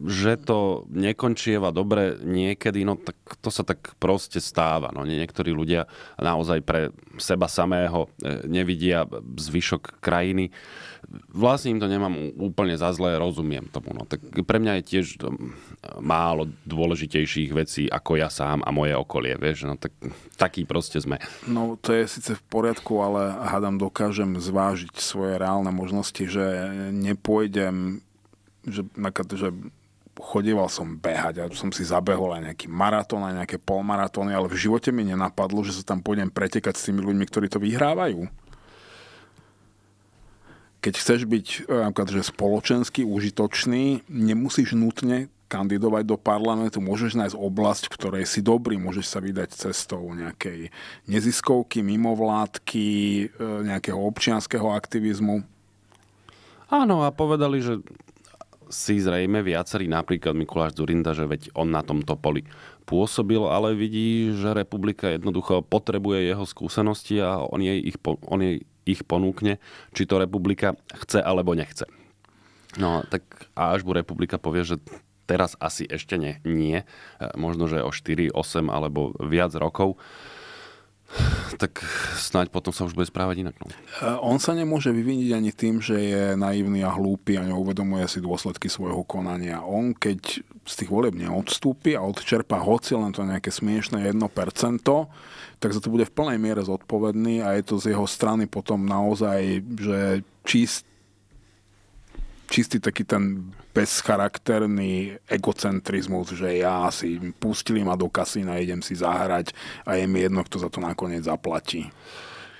že to nekončieva dobre niekedy, no tak to sa tak proste stáva. No, niektorí ľudia naozaj pre seba samého e, nevidia zvyšok krajiny. Vlastne im to nemám úplne za zlé, rozumiem tomu. No, tak pre mňa je tiež málo dôležitejších vecí ako ja sám a moje okolie, vieš, no tak taký proste sme. No to je síce v poriadku, ale hádam dokážem zvážiť svoje reálne možnosti, že nepôjdem že, že chodieval som behať a som si zabehol aj nejaký maratón, aj nejaké polmaratóny, ale v živote mi nenapadlo, že sa tam pôjdem pretekať s tými ľuďmi, ktorí to vyhrávajú. Keď chceš byť e, napríklad, že spoločensky užitočný, nemusíš nutne kandidovať do parlamentu, môžeš nájsť oblasť, v ktorej si dobrý, môžeš sa vydať cestou nejakej neziskovky, mimovládky, e, nejakého občianského aktivizmu. Áno, a povedali, že si zrejme viacerí, napríklad Mikuláš Zurinda, že veď on na tomto poli pôsobil, ale vidí, že republika jednoducho potrebuje jeho skúsenosti a on jej ich, on jej ich ponúkne, či to republika chce alebo nechce. No tak a až mu republika povie, že teraz asi ešte nie, nie. možno, že o 4, 8 alebo viac rokov, tak snáď potom sa už bude správať inak. No. Eh, on sa nemôže vyviniť ani tým, že je naivný a hlúpy a neuvedomuje si dôsledky svojho konania. On, keď z tých volieb neodstúpi a odčerpa hoci len to nejaké smiešné 1%, tak za to bude v plnej miere zodpovedný a je to z jeho strany potom naozaj, že čist čistý taký ten bezcharakterný egocentrizmus, že ja si pustili ma do kasína, idem si zahrať a je mi jedno, kto za to nakoniec zaplatí.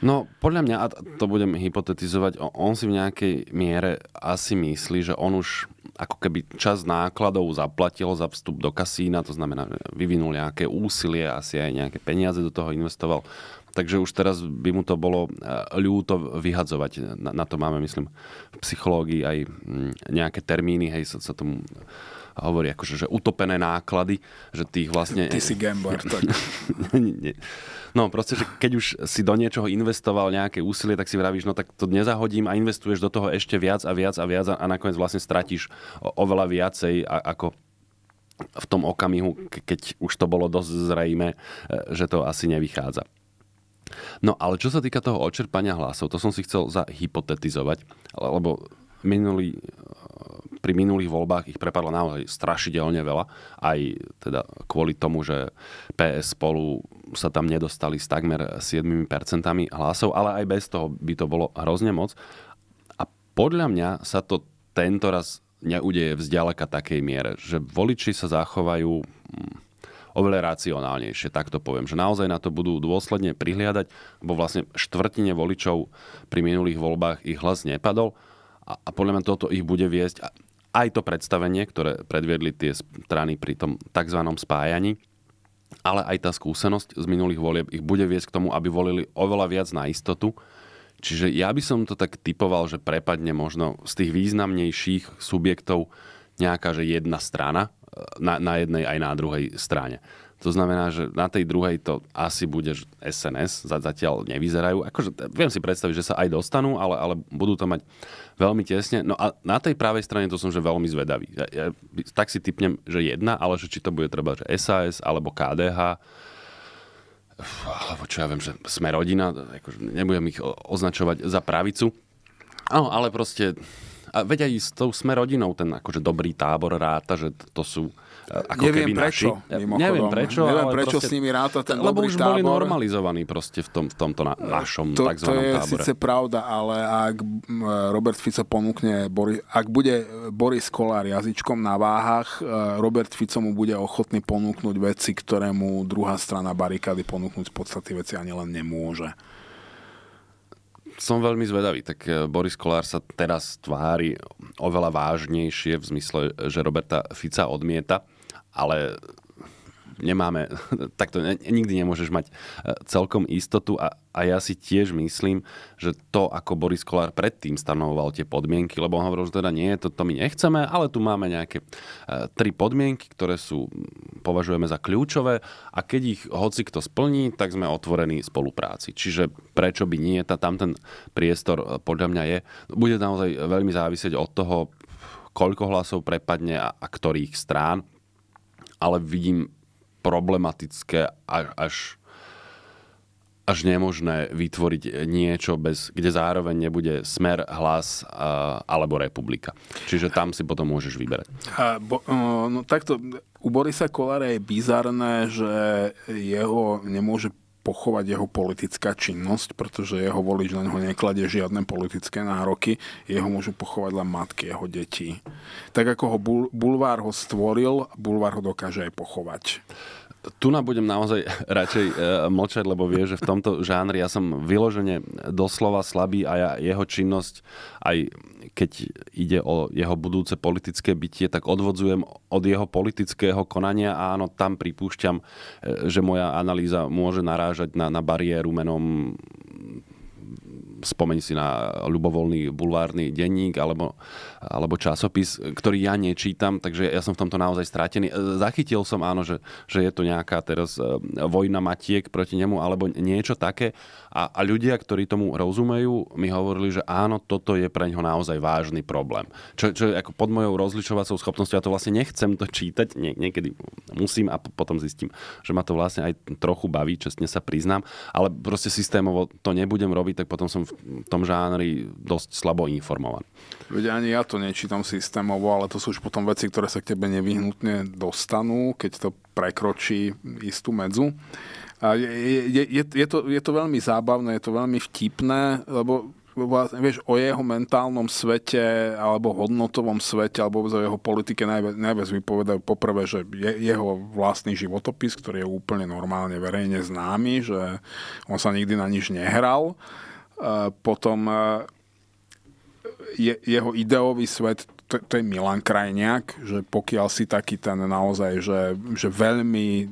No, podľa mňa, a to budem hypotetizovať, on si v nejakej miere asi myslí, že on už ako keby čas nákladov zaplatil za vstup do kasína, to znamená, že vyvinul nejaké úsilie, asi aj nejaké peniaze do toho investoval takže už teraz by mu to bolo e, ľúto vyhadzovať. Na, na to máme, myslím, v psychológii aj mm, nejaké termíny, hej, sa, sa tomu hovorí akože, že utopené náklady, že tých vlastne... Ty si gambler, (laughs) tak. no proste, že keď už si do niečoho investoval nejaké úsilie, tak si vravíš, no tak to nezahodím a investuješ do toho ešte viac a viac a viac a, a nakoniec vlastne stratíš oveľa viacej ako v tom okamihu, keď už to bolo dosť zrejme, e, že to asi nevychádza. No ale čo sa týka toho očerpania hlasov, to som si chcel zahypotetizovať, lebo minulý, eh, pri minulých voľbách ich prepadlo naozaj strašidelne veľa, aj teda kvôli tomu, že PS spolu sa tam nedostali s takmer 7% hlasov, ale aj bez toho by to bolo hrozne moc. A podľa mňa sa to tento raz neudeje vzďaleka takej miere, že voliči sa zachovajú hm, oveľa racionálnejšie, tak to poviem, že naozaj na to budú dôsledne prihliadať, lebo vlastne štvrtine voličov pri minulých voľbách ich hlas nepadol a, a podľa mňa toto ich bude viesť aj to predstavenie, ktoré predviedli tie strany pri tom tzv. spájaní, ale aj tá skúsenosť z minulých volieb ich bude viesť k tomu, aby volili oveľa viac na istotu. Čiže ja by som to tak typoval, že prepadne možno z tých významnejších subjektov nejaká, že jedna strana, na, na jednej aj na druhej strane. To znamená, že na tej druhej to asi bude SNS, zatiaľ nevyzerajú. Akože, viem si predstaviť, že sa aj dostanú, ale, ale budú to mať veľmi tesne. No a na tej pravej strane to som že veľmi zvedavý. Ja, ja, tak si typnem, že jedna, ale že či to bude treba že SAS alebo KDH, alebo čo ja viem, že sme rodina, akože nebudem ich označovať za pravicu. Áno, ale proste a veď aj s tou sme rodinou ten akože dobrý tábor ráta, že to sú e, ako neviem keby prečo, naši. Neviem prečo. Neviem ale prečo proste, s nimi ráta ten lebo dobrý už tábor. boli normalizovaní proste v, tom, v tomto na, našom to, tzv. To je tábore. síce pravda, ale ak e, Robert Fico ponúkne, ak bude e, Boris Kolár jazyčkom na váhach, Robert Fico mu bude ochotný ponúknuť veci, ktoré mu druhá strana barikády ponúknuť v podstate veci ani len nemôže som veľmi zvedavý. Tak e, Boris Kolár sa teraz tvári oveľa vážnejšie v zmysle, že Roberta Fica odmieta, ale nemáme, (laughs) takto ne, nikdy nemôžeš mať e, celkom istotu a, a ja si tiež myslím, že to, ako Boris Kolár predtým stanovoval tie podmienky, lebo on hovoril, že teda nie, to, to my nechceme, ale tu máme nejaké e, tri podmienky, ktoré sú, považujeme za kľúčové a keď ich hoci kto splní, tak sme otvorení spolupráci. Čiže prečo by nie, tá, tam ten priestor e, podľa mňa je. Bude naozaj veľmi závisieť od toho, koľko hlasov prepadne a, a ktorých strán ale vidím problematické až až nemožné vytvoriť niečo, bez, kde zároveň nebude smer, hlas alebo republika. Čiže tam si potom môžeš vyberať. A, bo, no, takto, u Borisa Kolára je bizarné, že jeho nemôže pochovať jeho politická činnosť, pretože jeho volič na neho nekladie žiadne politické nároky, jeho môžu pochovať len matky jeho detí. Tak ako ho bul- bulvár ho stvoril, bulvár ho dokáže aj pochovať tu na budem naozaj (laughs) radšej e, mlčať, lebo vie, že v tomto žánri ja som vyložene doslova slabý a ja, jeho činnosť, aj keď ide o jeho budúce politické bytie, tak odvodzujem od jeho politického konania a áno, tam pripúšťam, e, že moja analýza môže narážať na, na bariéru menom spomeň si na ľubovoľný bulvárny denník alebo alebo časopis, ktorý ja nečítam, takže ja som v tomto naozaj strátený. E, zachytil som áno, že, že je to nejaká teraz e, vojna matiek proti nemu alebo niečo také a, a ľudia, ktorí tomu rozumejú, mi hovorili, že áno, toto je pre ňo naozaj vážny problém. Čo, čo je ako pod mojou rozličovacou schopnosťou, ja to vlastne nechcem to čítať, nie, niekedy musím a potom zistím, že ma to vlastne aj trochu baví, čestne sa priznám, ale proste systémovo to nebudem robiť, tak potom som v tom žánri dosť slabo informovaný. Ľudia, ani ja to nečítam systémovo, ale to sú už potom veci, ktoré sa k tebe nevyhnutne dostanú, keď to prekročí istú medzu. A je, je, je, je, to, je to veľmi zábavné, je to veľmi vtipné, lebo vlastne, vieš, o jeho mentálnom svete alebo hodnotovom svete alebo o jeho politike najviac, najviac vypovedajú poprvé, že je, jeho vlastný životopis, ktorý je úplne normálne verejne známy, že on sa nikdy na nič nehral. E, potom e, je, jeho ideový svet, to, to je Milan Krajniak, že pokiaľ si taký ten naozaj, že, že veľmi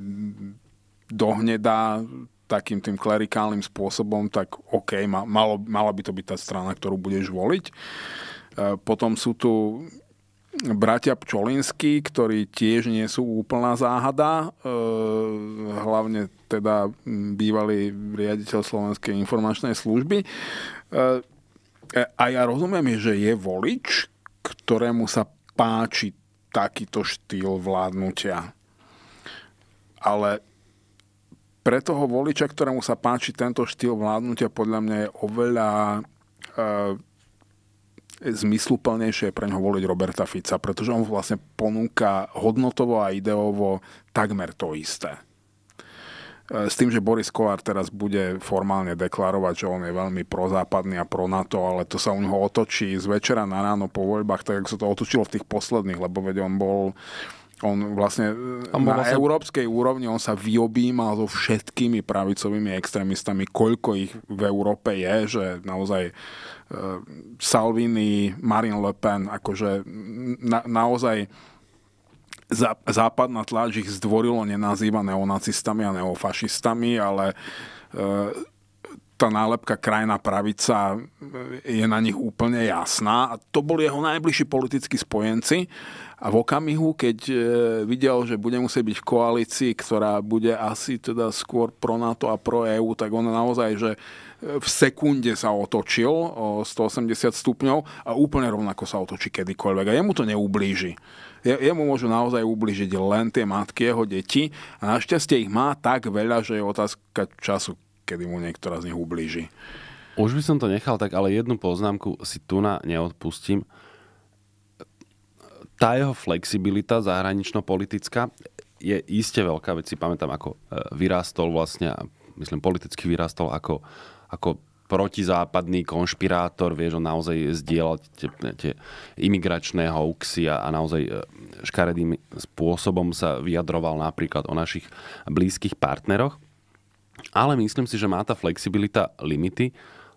dohnedá takým tým klerikálnym spôsobom, tak OK, malo, mala by to byť tá strana, ktorú budeš voliť. E, potom sú tu bratia Pčolinsky, ktorí tiež nie sú úplná záhada. E, hlavne teda bývalý riaditeľ Slovenskej informačnej služby. E, E, a ja rozumiem, že je volič, ktorému sa páči takýto štýl vládnutia. Ale pre toho voliča, ktorému sa páči tento štýl vládnutia, podľa mňa je oveľa e, zmysluplnejšie pre neho voliť Roberta Fica, pretože on vlastne ponúka hodnotovo a ideovo takmer to isté. E, s tým, že Boris Kolár teraz bude formálne deklarovať, že on je veľmi prozápadný a pro NATO, ale to sa u neho otočí z večera na ráno po voľbách, tak ako sa to otočilo v tých posledných, lebo veď on bol on vlastne e, on na vlastne... európskej úrovni on sa vyobímal so všetkými pravicovými extrémistami, koľko ich v Európe je, že naozaj uh, Salvini, Marine Le Pen, akože na, naozaj západná tlač ich zdvorilo nenazýva neonacistami a neofašistami, ale e, tá nálepka krajná pravica je na nich úplne jasná a to boli jeho najbližší politickí spojenci a v okamihu, keď e, videl, že bude musieť byť v koalícii, ktorá bude asi teda skôr pro NATO a pro EU, tak on naozaj, že e, v sekunde sa otočil o 180 stupňov a úplne rovnako sa otočí kedykoľvek a jemu to neublíži jemu môžu naozaj ubližiť len tie matky, jeho deti. A našťastie ich má tak veľa, že je otázka času, kedy mu niektorá z nich ublíži. Už by som to nechal tak, ale jednu poznámku si tu na neodpustím. Tá jeho flexibilita zahranično-politická je iste veľká vec. Si pamätám, ako e, vyrástol vlastne, myslím, politicky vyrástol ako, ako protizápadný konšpirátor, vieš, on naozaj zdieľal tie, tie imigračné hoaxy a, a naozaj e, škaredým spôsobom sa vyjadroval napríklad o našich blízkych partneroch. Ale myslím si, že má tá flexibilita limity,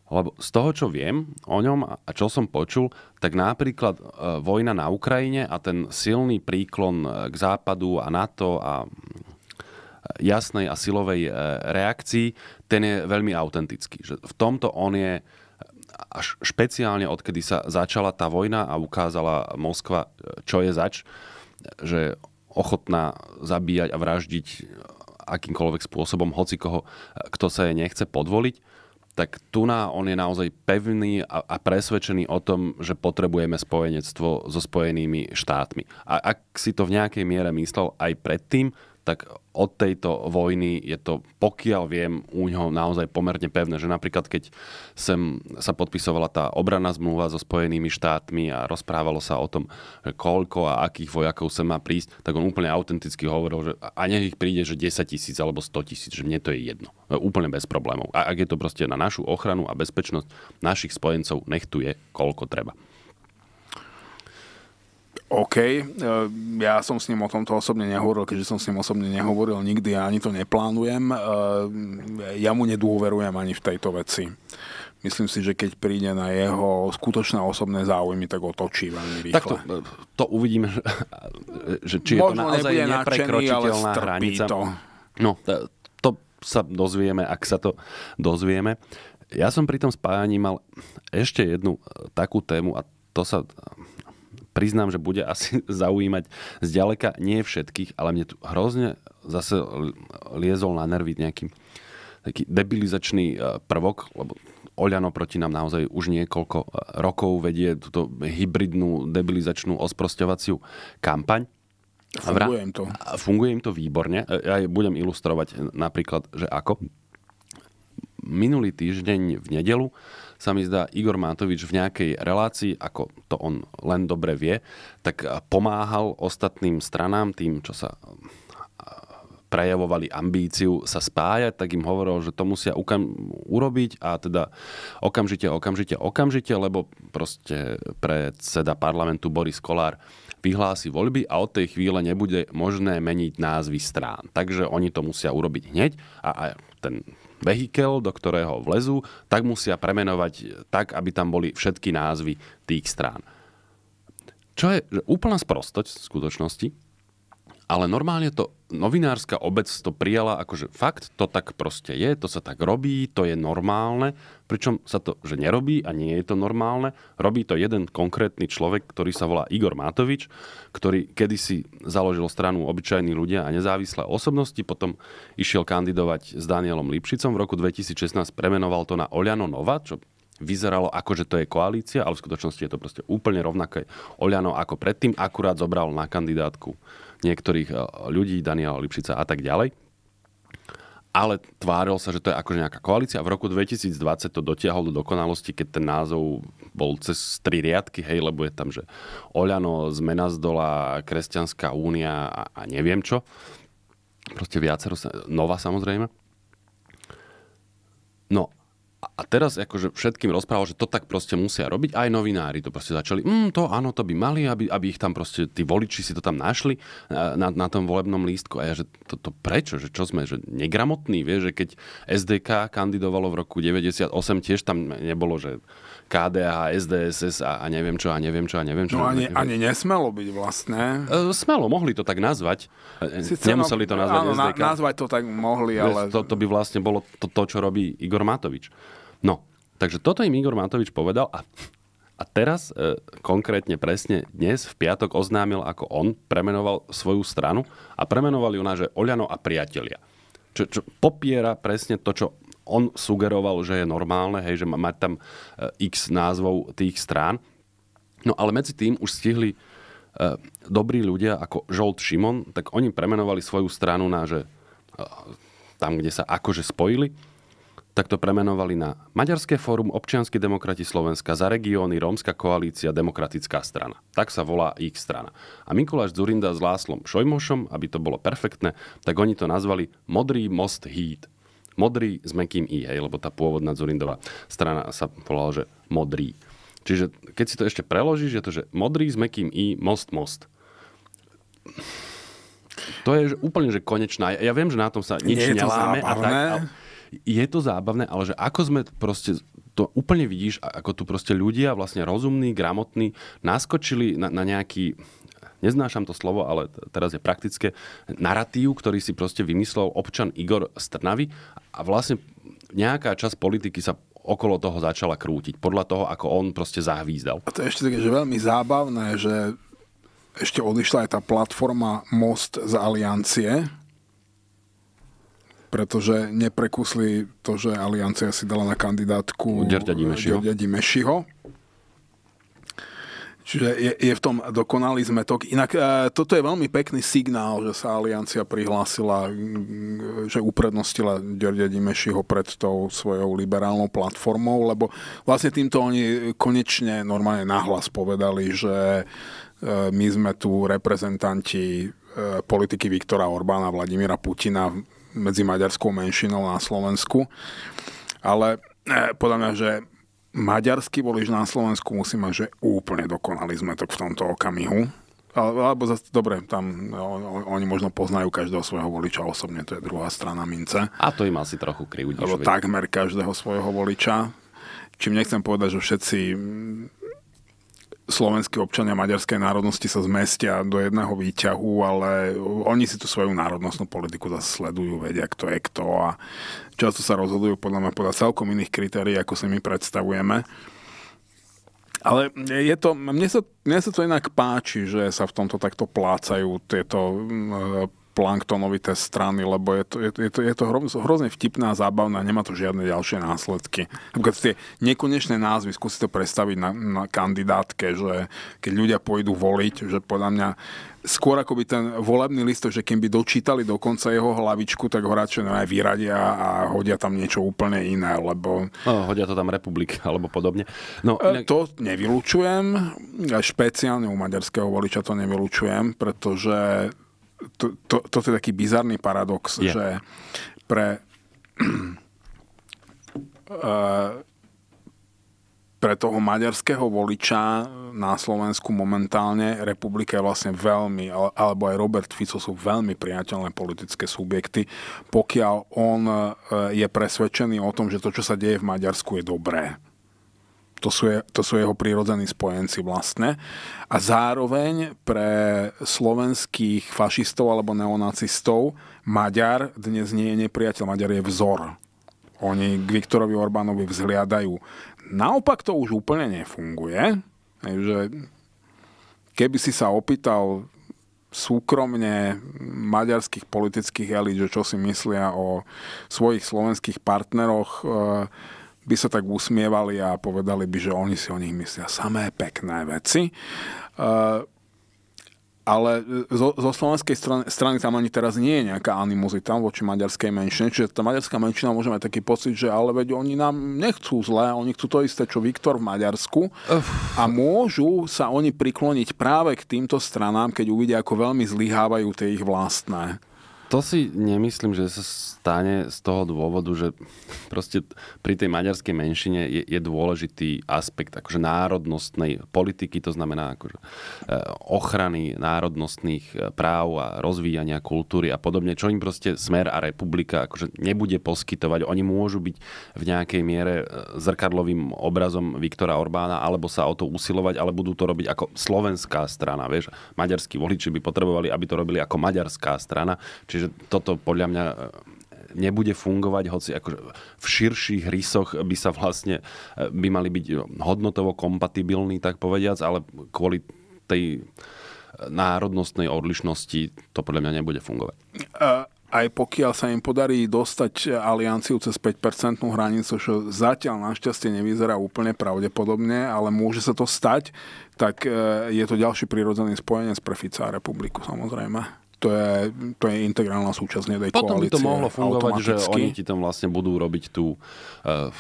lebo z toho, čo viem o ňom a čo som počul, tak napríklad e, vojna na Ukrajine a ten silný príklon e, k západu a NATO a jasnej a silovej e, reakcii, ten je veľmi autentický. Že v tomto on je e, až špeciálne odkedy sa začala tá vojna a ukázala Moskva, e, čo je zač, že ochotná zabíjať a vraždiť akýmkoľvek spôsobom hoci koho, kto sa jej nechce podvoliť, tak tu na on je naozaj pevný a, a presvedčený o tom, že potrebujeme spojenectvo so Spojenými štátmi. A ak si to v nejakej miere myslel aj predtým, tak od tejto vojny je to, pokiaľ viem, u ňoho naozaj pomerne pevné, že napríklad keď sem sa podpisovala tá obranná zmluva so Spojenými štátmi a rozprávalo sa o tom, koľko a akých vojakov sem má prísť, tak on úplne autenticky hovoril, že a nech ich príde, že 10 tisíc alebo 100 tisíc, že mne to je jedno. Úplne bez problémov. A ak je to proste na našu ochranu a bezpečnosť našich spojencov, nech tu je koľko treba. OK, eh, ja som s ním o tomto osobne nehovoril, keďže som s ním osobne nehovoril nikdy a ani to neplánujem. Eh, ja mu nedôverujem ani v tejto veci. Myslím si, že keď príde na jeho skutočné osobné záujmy, tak otočí veľmi rýchle. Tak to, eh, to uvidíme, (laughs) že či Možno je to naozaj neprekročiteľná nadšený, hranica. To. No, to, to sa dozvieme, ak sa to dozvieme. Ja som pri tom spájaní mal ešte jednu takú tému a to sa priznám, že bude asi (laughs) zaujímať zďaleka nie všetkých, ale mne tu hrozne zase liezol na nervy nejaký taký debilizačný e, prvok, lebo Oľano proti nám naozaj už niekoľko e, rokov vedie túto hybridnú debilizačnú osprostovaciu kampaň. Funguje im to. Funguje im to výborne. E, ja budem ilustrovať napríklad, že ako. Minulý týždeň v nedelu sa mi zdá Igor Matovič v nejakej relácii, ako to on len dobre vie, tak pomáhal ostatným stranám tým, čo sa eh, prejavovali ambíciu sa spájať, tak im hovoril, že to musia ukam- urobiť a teda okamžite, okamžite, okamžite, lebo proste predseda parlamentu Boris Kolár vyhlási voľby a od tej chvíle nebude možné meniť názvy strán. Takže oni to musia urobiť hneď a, a ten vehikel, do ktorého vlezu, tak musia premenovať tak, aby tam boli všetky názvy tých strán. Čo je úplná sprostoť v skutočnosti, ale normálne to novinárska obec to prijala ako že fakt, to tak proste je, to sa tak robí, to je normálne, pričom sa to, že nerobí a nie je to normálne, robí to jeden konkrétny človek, ktorý sa volá Igor Matovič, ktorý kedysi založil stranu Obyčajní ľudia a nezávislé osobnosti, potom išiel kandidovať s Danielom Lipšicom, v roku 2016 premenoval to na Oľano Nova, čo vyzeralo ako, že to je koalícia, ale v skutočnosti je to proste úplne rovnaké Oľano ako predtým, akurát zobral na kandidátku niektorých e, ľudí, Daniela Lipšica a tak ďalej. Ale tváril sa, že to je akože nejaká koalícia. V roku 2020 to dotiahol do dokonalosti, keď ten názov bol cez tri riadky, hej, lebo je tam, že Oľano, Zmena z dola, Kresťanská únia a, a neviem čo. Proste viacero, sa, samozrejme. No a teraz akože všetkým rozprával, že to tak proste musia robiť. Aj novinári to proste začali. Mm, to áno, to by mali, aby, aby ich tam proste tí voliči si to tam našli e, na, na tom volebnom lístku. A ja, že to, to prečo? Že čo sme? Že negramotní? Vieš, že keď SDK kandidovalo v roku 98, tiež tam nebolo, že KDH, SDSS a, a neviem čo, a neviem čo, a neviem čo. No ani, neviem. ani nesmelo byť vlastne. E, smelo, mohli to tak nazvať. E, Sice e, Nemuseli to no, nazvať áno, SDK. nazvať to tak mohli, ale... To, to by vlastne bolo to, to, čo robí Igor Matovič. No, takže toto im Igor Matovič povedal a a teraz e, konkrétne presne dnes v piatok oznámil, ako on premenoval svoju stranu a premenoval ju na, že Oľano a priatelia. Čo, čo popiera presne to, čo on sugeroval, že je normálne, hej, že má mať tam e, x názvov tých strán. No ale medzi tým už stihli e, dobrí ľudia ako Žolt Šimon, tak oni premenovali svoju stranu na, že e, tam, kde sa akože spojili, tak to premenovali na Maďarské fórum občiansky demokrati Slovenska za regióny Rómska koalícia demokratická strana. Tak sa volá ich strana. A Mikuláš Zurinda s Láslom Šojmošom, aby to bolo perfektné, tak oni to nazvali Modrý most heat. Modrý s mekým i, hej, lebo tá pôvodná Zurindová strana sa volala, že Modrý. Čiže keď si to ešte preložíš, je to, že Modrý s mekým i, most, most. To je že úplne že konečná. Ja viem, že na tom sa nič Nie, neláme. a tak, ale je to zábavné, ale že ako sme proste to úplne vidíš, ako tu proste ľudia, vlastne rozumní, gramotní, naskočili na, na nejaký, neznášam to slovo, ale teraz je praktické, narratív, ktorý si proste vymyslel občan Igor Strnavy a vlastne nejaká časť politiky sa okolo toho začala krútiť, podľa toho, ako on proste zahvízdal. A to je ešte také, že veľmi zábavné, že ešte odišla aj tá platforma Most z Aliancie, pretože neprekusli to, že Aliancia si dala na kandidátku Ďerďa Dimešiho. Čiže je, je v tom dokonalý zmetok. Inak e, toto je veľmi pekný signál, že sa Aliancia prihlásila, že uprednostila Ďordia Dimešiho pred tou svojou liberálnou platformou, lebo vlastne týmto oni konečne normálne nahlas povedali, že e, my sme tu reprezentanti e, politiky Viktora Orbána, Vladimíra Putina medzi maďarskou menšinou na Slovensku. Ale e, podľa mňa, že maďarský volič na Slovensku musí mať, že úplne dokonalý zmetok v tomto okamihu. Alebo zase, dobre, tam oni možno poznajú každého svojho voliča osobne, to je druhá strana mince. A to im asi trochu krivdí. Alebo takmer každého svojho voliča. Čím nechcem povedať, že všetci slovenskí občania maďarskej národnosti sa zmestia do jedného výťahu, ale oni si tú svoju národnostnú politiku zase sledujú, vedia kto je kto a často sa rozhodujú podľa mňa podľa celkom iných kritérií, ako si my predstavujeme. Ale je to, mne sa, mne sa to inak páči, že sa v tomto takto plácajú tieto planktonovité strany, lebo je to, je to, je to, je to hro, hrozne vtipné a zábavné a nemá to žiadne ďalšie následky. Napríklad tie nekonečné názvy, skúsi to predstaviť na, na kandidátke, že keď ľudia pôjdu voliť, že podľa mňa skôr ako by ten volebný list, že keby dočítali dokonca jeho hlavičku, tak ho radšej aj vyradia a hodia tam niečo úplne iné, lebo... No, hodia to tam republik (laughs) alebo podobne. No, e, inak... To nevylučujem, špeciálne u maďarského voliča to nevylučujem, pretože to, to, toto je taký bizarný paradox, je. že pre (clears throat) eh, pre toho maďarského voliča na Slovensku momentálne republika je vlastne veľmi, alebo aj Robert Fico sú veľmi priateľné politické subjekty, pokiaľ on eh, je presvedčený o tom, že to, čo sa deje v Maďarsku, je dobré. To sú, je, to sú jeho prírodzení spojenci vlastne. A zároveň pre slovenských fašistov alebo neonacistov Maďar dnes nie je nepriateľ, Maďar je vzor. Oni k Viktorovi Orbánovi vzhliadajú. Naopak to už úplne nefunguje. Takže keby si sa opýtal súkromne maďarských politických elit, že čo si myslia o svojich slovenských partneroch, e, by sa tak usmievali a povedali by, že oni si o nich myslia samé pekné veci. Eh, ale zo, zo slovenskej strany, strany tam ani teraz nie je nejaká animozita voči maďarskej menšine. Čiže tá maďarská menšina môže mať taký pocit, že ale veď oni nám nechcú zle, oni chcú to isté, čo Viktor v Maďarsku. Uf. A môžu sa oni prikloniť práve k týmto stranám, keď uvidia, ako veľmi zlyhávajú tie ich vlastné to si nemyslím, že sa stane z toho dôvodu, že proste pri tej maďarskej menšine je, je dôležitý aspekt akože národnostnej politiky, to znamená akože e, ochrany národnostných e, práv a rozvíjania kultúry a podobne, čo im proste Smer a Republika akože nebude poskytovať. Oni môžu byť v nejakej miere e, zrkadlovým obrazom Viktora Orbána, alebo sa o to usilovať, ale budú to robiť ako slovenská strana. Vieš, maďarskí voliči by potrebovali, aby to robili ako maďarská strana, čiže Čiže toto podľa mňa e, nebude fungovať, hoci akože v širších rysoch by sa vlastne, e, by mali byť no, hodnotovo kompatibilní, tak povediac, ale kvôli tej e, národnostnej odlišnosti to podľa mňa nebude fungovať. aj pokiaľ sa im podarí dostať alianciu cez 5% hranicu, čo zatiaľ našťastie nevyzerá úplne pravdepodobne, ale môže sa to stať, tak je to ďalší prirodzený spojenec pre Fica a republiku samozrejme to je, to je integrálna súčasť hnedej Potom koalície. Potom by to mohlo fungovať, že oni ti tam vlastne budú robiť tú uh,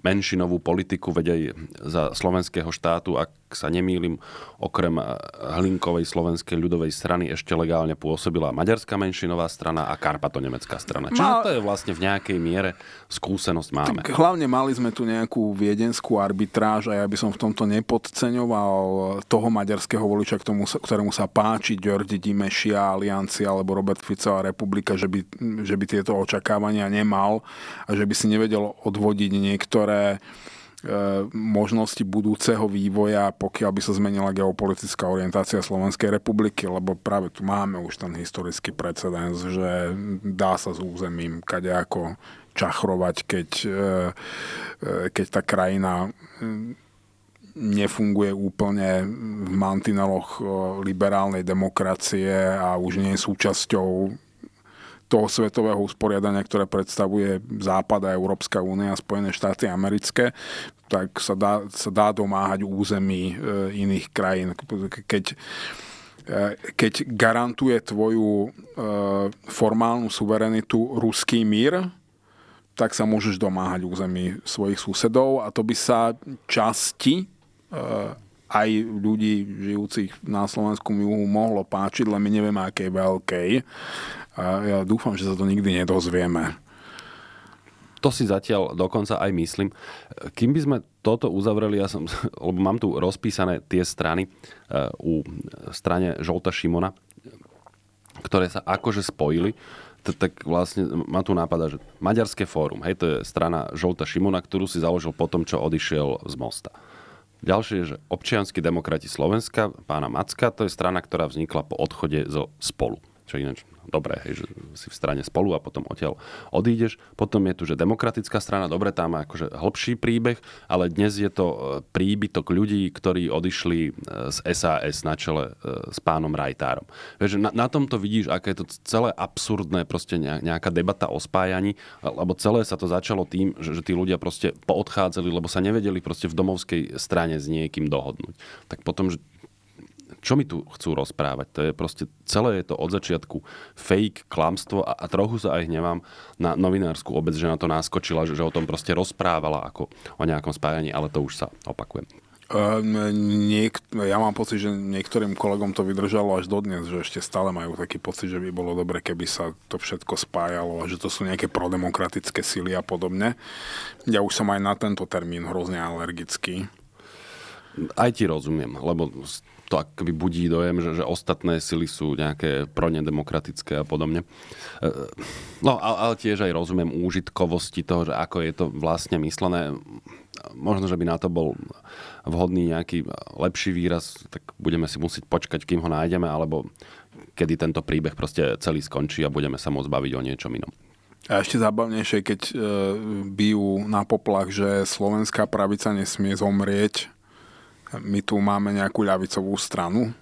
menšinovú politiku, veď aj za slovenského štátu, ak ak sa nemýlim, okrem eh, Hlinkovej slovenskej ľudovej strany ešte legálne pôsobila maďarská menšinová strana a karpato-nemecká strana. Čiže Mal... No. to je vlastne v nejakej miere skúsenosť máme. Tak hlavne mali sme tu nejakú viedenskú arbitráž a ja by som v tomto nepodceňoval toho maďarského voliča, ktorému sa páči Ďordi Dimešia, Aliancia alebo Robert Fico a Republika, že by, že by tieto očakávania nemal a že by si nevedel odvodiť niektoré E, možnosti budúceho vývoja, pokiaľ by sa zmenila geopolitická orientácia Slovenskej republiky, lebo práve tu máme už ten historický precedens, že dá sa s územím kadejako čachrovať, keď, e, e, keď tá krajina mm, nefunguje úplne v mantineloch liberálnej demokracie a už nie je súčasťou toho svetového usporiadania, ktoré predstavuje Západ a Európska únia a Spojené štáty americké, tak sa dá, sa dá domáhať území e, iných krajín. Keď, e, keď garantuje tvoju e, formálnu suverenitu ruský mír, tak sa môžeš domáhať území svojich susedov a to by sa časti e, aj ľudí žijúcich na Slovensku mi mohlo páčiť, len my nevieme, aké veľkej. A ja dúfam, že sa to nikdy nedozvieme. To si zatiaľ dokonca aj myslím. Kým by sme toto uzavreli, ja som, (laughs) lebo mám tu rozpísané tie strany e, u strane Žolta Šimona, ktoré sa akože spojili, tak vlastne ma tu nápada, že Maďarské fórum, hej, to je strana Žolta Šimona, ktorú si založil po tom, čo odišiel z Mosta. Ďalšie je, že občianskí demokrati Slovenska, pána Macka, to je strana, ktorá vznikla po odchode zo spolu čo ináč no, dobré, hej, že si v strane spolu a potom odtiaľ odídeš. Potom je tu, že demokratická strana, dobre, tá má akože hlbší príbeh, ale dnes je to e, príbytok ľudí, ktorí odišli e, z SAS na čele e, s pánom Rajtárom. Vieš, na, na tomto vidíš, aké je to celé absurdné, proste nejaká debata o spájaní, lebo celé sa to začalo tým, že, že tí ľudia proste poodchádzali, lebo sa nevedeli proste v domovskej strane s niekým dohodnúť. Tak potom, že čo mi tu chcú rozprávať. To je proste, celé je to od začiatku fake, klamstvo a, a trochu sa aj hnevám na novinársku obec, že na to náskočila, že, že o tom proste rozprávala ako o nejakom spájaní, ale to už sa opakuje. Um, ehm, niek- ja mám pocit, že niektorým kolegom to vydržalo až dodnes, že ešte stále majú taký pocit, že by bolo dobre, keby sa to všetko spájalo a že to sú nejaké prodemokratické sily a podobne. Ja už som aj na tento termín hrozne alergický. Aj ti rozumiem, lebo to akoby budí dojem, že, že ostatné sily sú nejaké pronedemokratické a podobne. E, no ale tiež aj rozumiem úžitkovosti toho, že ako je to vlastne myslené. Možno, že by na to bol vhodný nejaký lepší výraz, tak budeme si musieť počkať, kým ho nájdeme, alebo kedy tento príbeh proste celý skončí a budeme sa môcť baviť o niečom inom. A ešte zábavnejšie, keď e, bijú na poplach, že slovenská pravica nesmie zomrieť my tu máme nejakú ľavicovú stranu,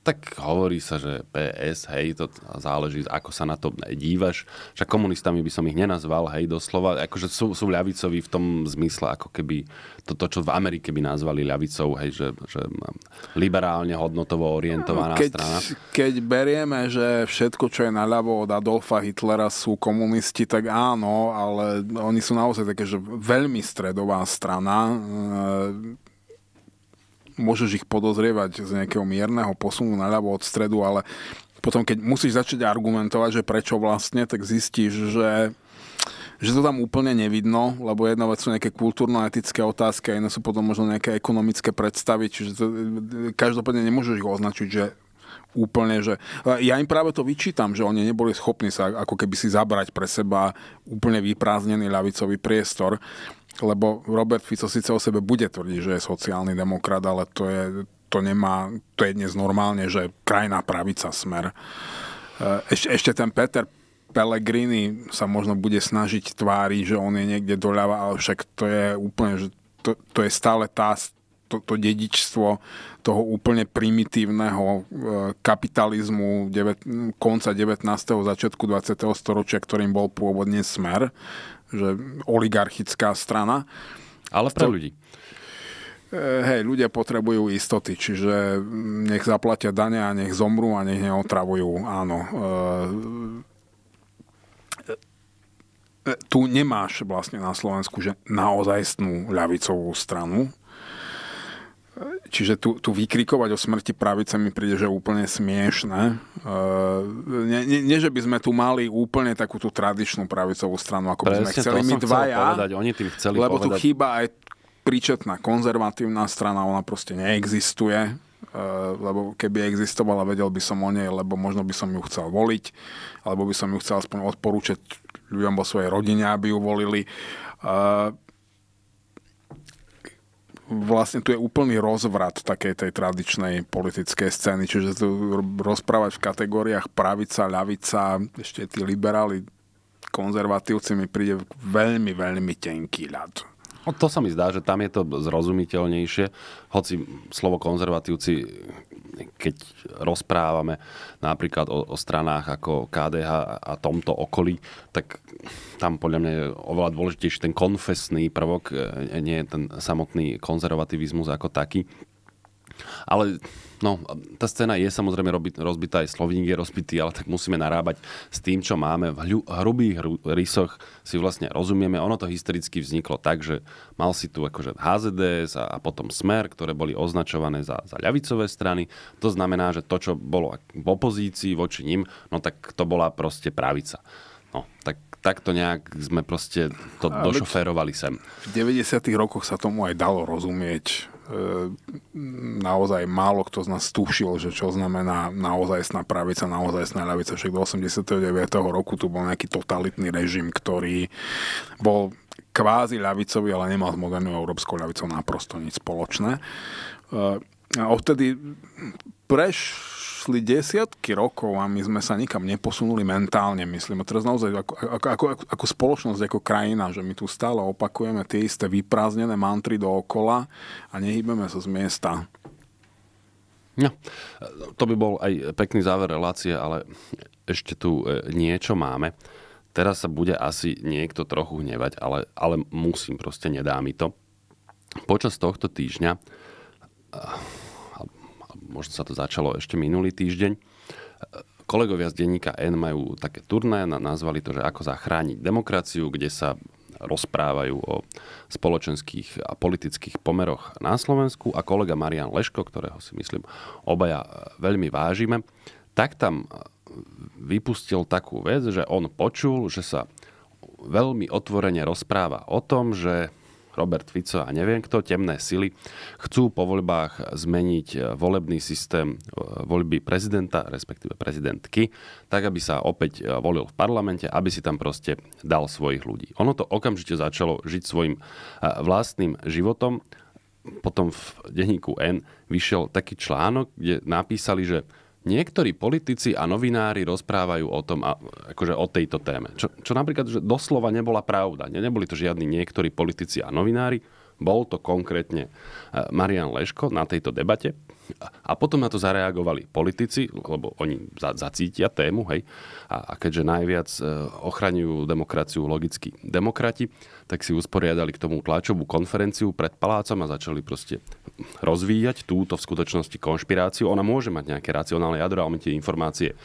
tak hovorí sa, že PS, hej, to záleží, ako sa na to dívaš. Však komunistami by som ich nenazval, hej, doslova. Akože sú, sú ľavicoví v tom zmysle, ako keby to, to, čo v Amerike by nazvali ľavicou, hej, že, že liberálne hodnotovo orientovaná keď, strana. Keď berieme, že všetko, čo je naľavo od Adolfa Hitlera sú komunisti, tak áno, ale oni sú naozaj také, že veľmi stredová strana. E- môžeš ich podozrievať z nejakého mierneho posunu naľavo od stredu, ale potom keď musíš začať argumentovať, že prečo vlastne, tak zistíš, že že to tam úplne nevidno, lebo jedna vec sú nejaké kultúrno-etické otázky a iné sú potom možno nejaké ekonomické predstavy, čiže to, každopádne nemôžeš ich označiť, že úplne, že ja im práve to vyčítam, že oni neboli schopní sa ako keby si zabrať pre seba úplne vyprázdnený ľavicový priestor lebo Robert Fico síce o sebe bude tvrdiť, že je sociálny demokrat, ale to, je, to nemá, to je dnes normálne, že krajná pravica smer. E, ešte, ešte ten Peter Pellegrini sa možno bude snažiť tváriť, že on je niekde doľava, ale však to je úplne, že to, to je stále tá, to, to dedičstvo toho úplne primitívneho e, kapitalizmu devet, konca 19. začiatku 20. storočia, ktorým bol pôvodne smer že oligarchická strana. Ale pre ľudí e, hej, ľudia potrebujú istoty, čiže nech zaplatia dane a nech zomrú a nech neotravujú, áno. E, e, tu nemáš vlastne na Slovensku že naozajstnú ľavicovú stranu, Čiže tu, tu vykrikovať o smrti pravice mi príde, že úplne smiešne. Eh, nie, nie, nie, že by sme tu mali úplne takú tú tradičnú pravicovú stranu, ako Presne, by sme chceli my dvaja. Povedať, oni tým chceli lebo povedať. tu chýba aj príčetná konzervatívna strana, ona proste neexistuje eh, lebo keby existovala, vedel by som o nej, lebo možno by som ju chcel voliť, alebo by som ju chcel aspoň odporúčať ľuďom vo svojej rodine, aby ju volili. Uh, vlastne tu je úplný rozvrat takej tej tradičnej politickej scény, čiže tu rozprávať v kategóriách pravica, ľavica, ešte tí liberáli, konzervatívci mi príde veľmi, veľmi tenký ľad No to sa mi zdá, že tam je to zrozumiteľnejšie, hoci slovo konzervatívci, keď rozprávame napríklad o, o stranách ako KDH a tomto okolí, tak tam podľa mňa je oveľa dôležitejší ten konfesný prvok, e, nie ten samotný konzervativizmus ako taký. Ale No, tá scéna je samozrejme rozbitá, aj slovník je rozbitý, ale tak musíme narábať s tým, čo máme. V hľu, hrubých hru, rysoch si vlastne rozumieme. Ono to historicky vzniklo tak, že mal si tu akože HZDS a, a potom Smer, ktoré boli označované za, za ľavicové strany. To znamená, že to, čo bolo v opozícii voči ním, no tak to bola proste pravica. No, tak takto nejak sme proste to a došoferovali sem. V 90. rokoch sa tomu aj dalo rozumieť E, naozaj málo kto z nás tušil, že čo znamená naozajstná pravica, naozajstná ľavica. Však do 89. roku tu bol nejaký totalitný režim, ktorý bol kvázi ľavicový, ale nemal s modernou európskou ľavicou naprosto nič spoločné. E, a odtedy preš šli desiatky rokov a my sme sa nikam neposunuli mentálne, myslím. A teraz naozaj ako, ako, ako, ako spoločnosť, ako krajina, že my tu stále opakujeme tie isté vyprázdnené mantry dookola a nehybeme sa z miesta. No, to by bol aj pekný záver relácie, ale ešte tu e, niečo máme. Teraz sa bude asi niekto trochu hnevať, ale, ale musím, proste nedá mi to. Počas tohto týždňa možno sa to začalo ešte minulý týždeň. Kolegovia z denníka N majú také turné, nazvali to, že ako zachrániť demokraciu, kde sa rozprávajú o spoločenských a politických pomeroch na Slovensku a kolega Marian Leško, ktorého si myslím obaja veľmi vážime, tak tam vypustil takú vec, že on počul, že sa veľmi otvorene rozpráva o tom, že Robert Fico a neviem kto, temné sily, chcú po voľbách zmeniť eh, volebný systém eh, voľby prezidenta, respektíve prezidentky, tak aby sa opäť eh, volil v parlamente, aby si tam proste dal svojich ľudí. Ono to okamžite začalo žiť svojim vlastným životom. Potom v denníku N vyšiel taký článok, kde napísali, že niektorí politici a novinári rozprávajú o tom, a, akože o tejto téme. Čo, čo napríklad že doslova nebola pravda. Ne, neboli to žiadni niektorí politici a novinári, bol to konkrétne eh, Marian Leško na tejto debate. A potom na to zareagovali politici, lebo oni za, zacítia tému, hej. A, a keďže najviac e, ochraňujú demokraciu logicky demokrati, tak si usporiadali k tomu tlačovú konferenciu pred palácom a začali proste rozvíjať túto v skutočnosti konšpiráciu. Ona môže mať nejaké racionálne jadro, ale my tie informácie e,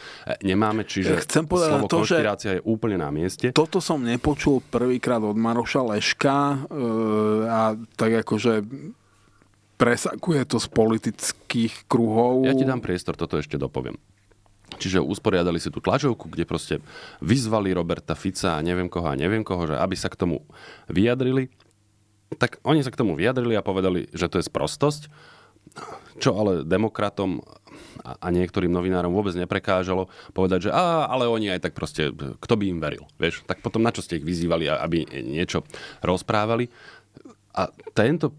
nemáme, čiže e, Chcem povedať slovo to, konšpirácia je úplne na mieste. Toto som nepočul prvýkrát od Maroša Leška e, a tak akože presakuje to z politických kruhov? Ja ti dám priestor, toto ešte dopoviem. Čiže usporiadali si tú tlačovku, kde proste vyzvali Roberta Fica a neviem koho a neviem koho, že aby sa k tomu vyjadrili. Tak oni sa k tomu vyjadrili a povedali, že to je sprostosť, čo ale demokratom a niektorým novinárom vôbec neprekážalo povedať, že á, ale oni aj tak proste, kto by im veril, vieš? Tak potom na čo ste ich vyzývali, aby niečo rozprávali? A tento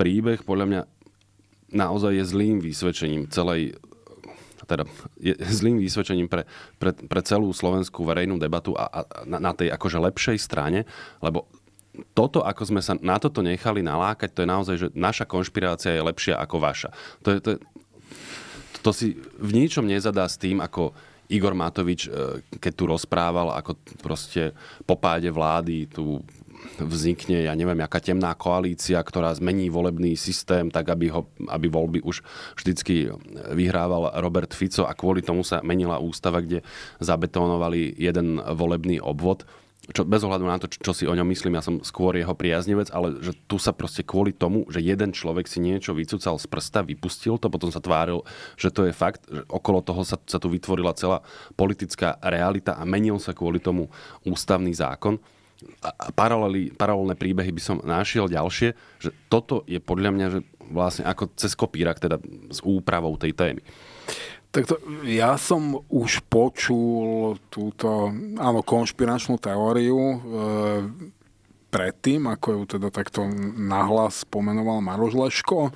príbeh podľa mňa naozaj je zlým vysvedčením celej teda je zlým vysvedčením pre, pre, pre celú slovenskú verejnú debatu a, a na, na tej akože lepšej strane, lebo toto, ako sme sa na toto nechali nalákať, to je naozaj, že naša konšpirácia je lepšia ako vaša. To, je, to, je, to si v ničom nezadá s tým, ako Igor Matovič, e, keď tu rozprával, ako proste po páde vlády tu vznikne, ja neviem, aká temná koalícia, ktorá zmení volebný systém tak, aby, ho, aby voľby už vždycky vyhrával Robert Fico a kvôli tomu sa menila ústava, kde zabetonovali jeden volebný obvod čo, bez ohľadu na to, čo, čo si o ňom myslím, ja som skôr jeho priaznevec, ale že tu sa proste kvôli tomu, že jeden človek si niečo vycúcal z prsta, vypustil to, potom sa tváril, že to je fakt, že okolo toho sa, sa tu vytvorila celá politická realita a menil sa kvôli tomu ústavný zákon paralely, paralelné príbehy by som našiel ďalšie, že toto je podľa mňa že vlastne ako cez kopírak, teda s úpravou tej témy. Tak to, ja som už počul túto, áno, konšpiračnú teóriu e, predtým, ako ju teda takto nahlas pomenoval Maroš Leško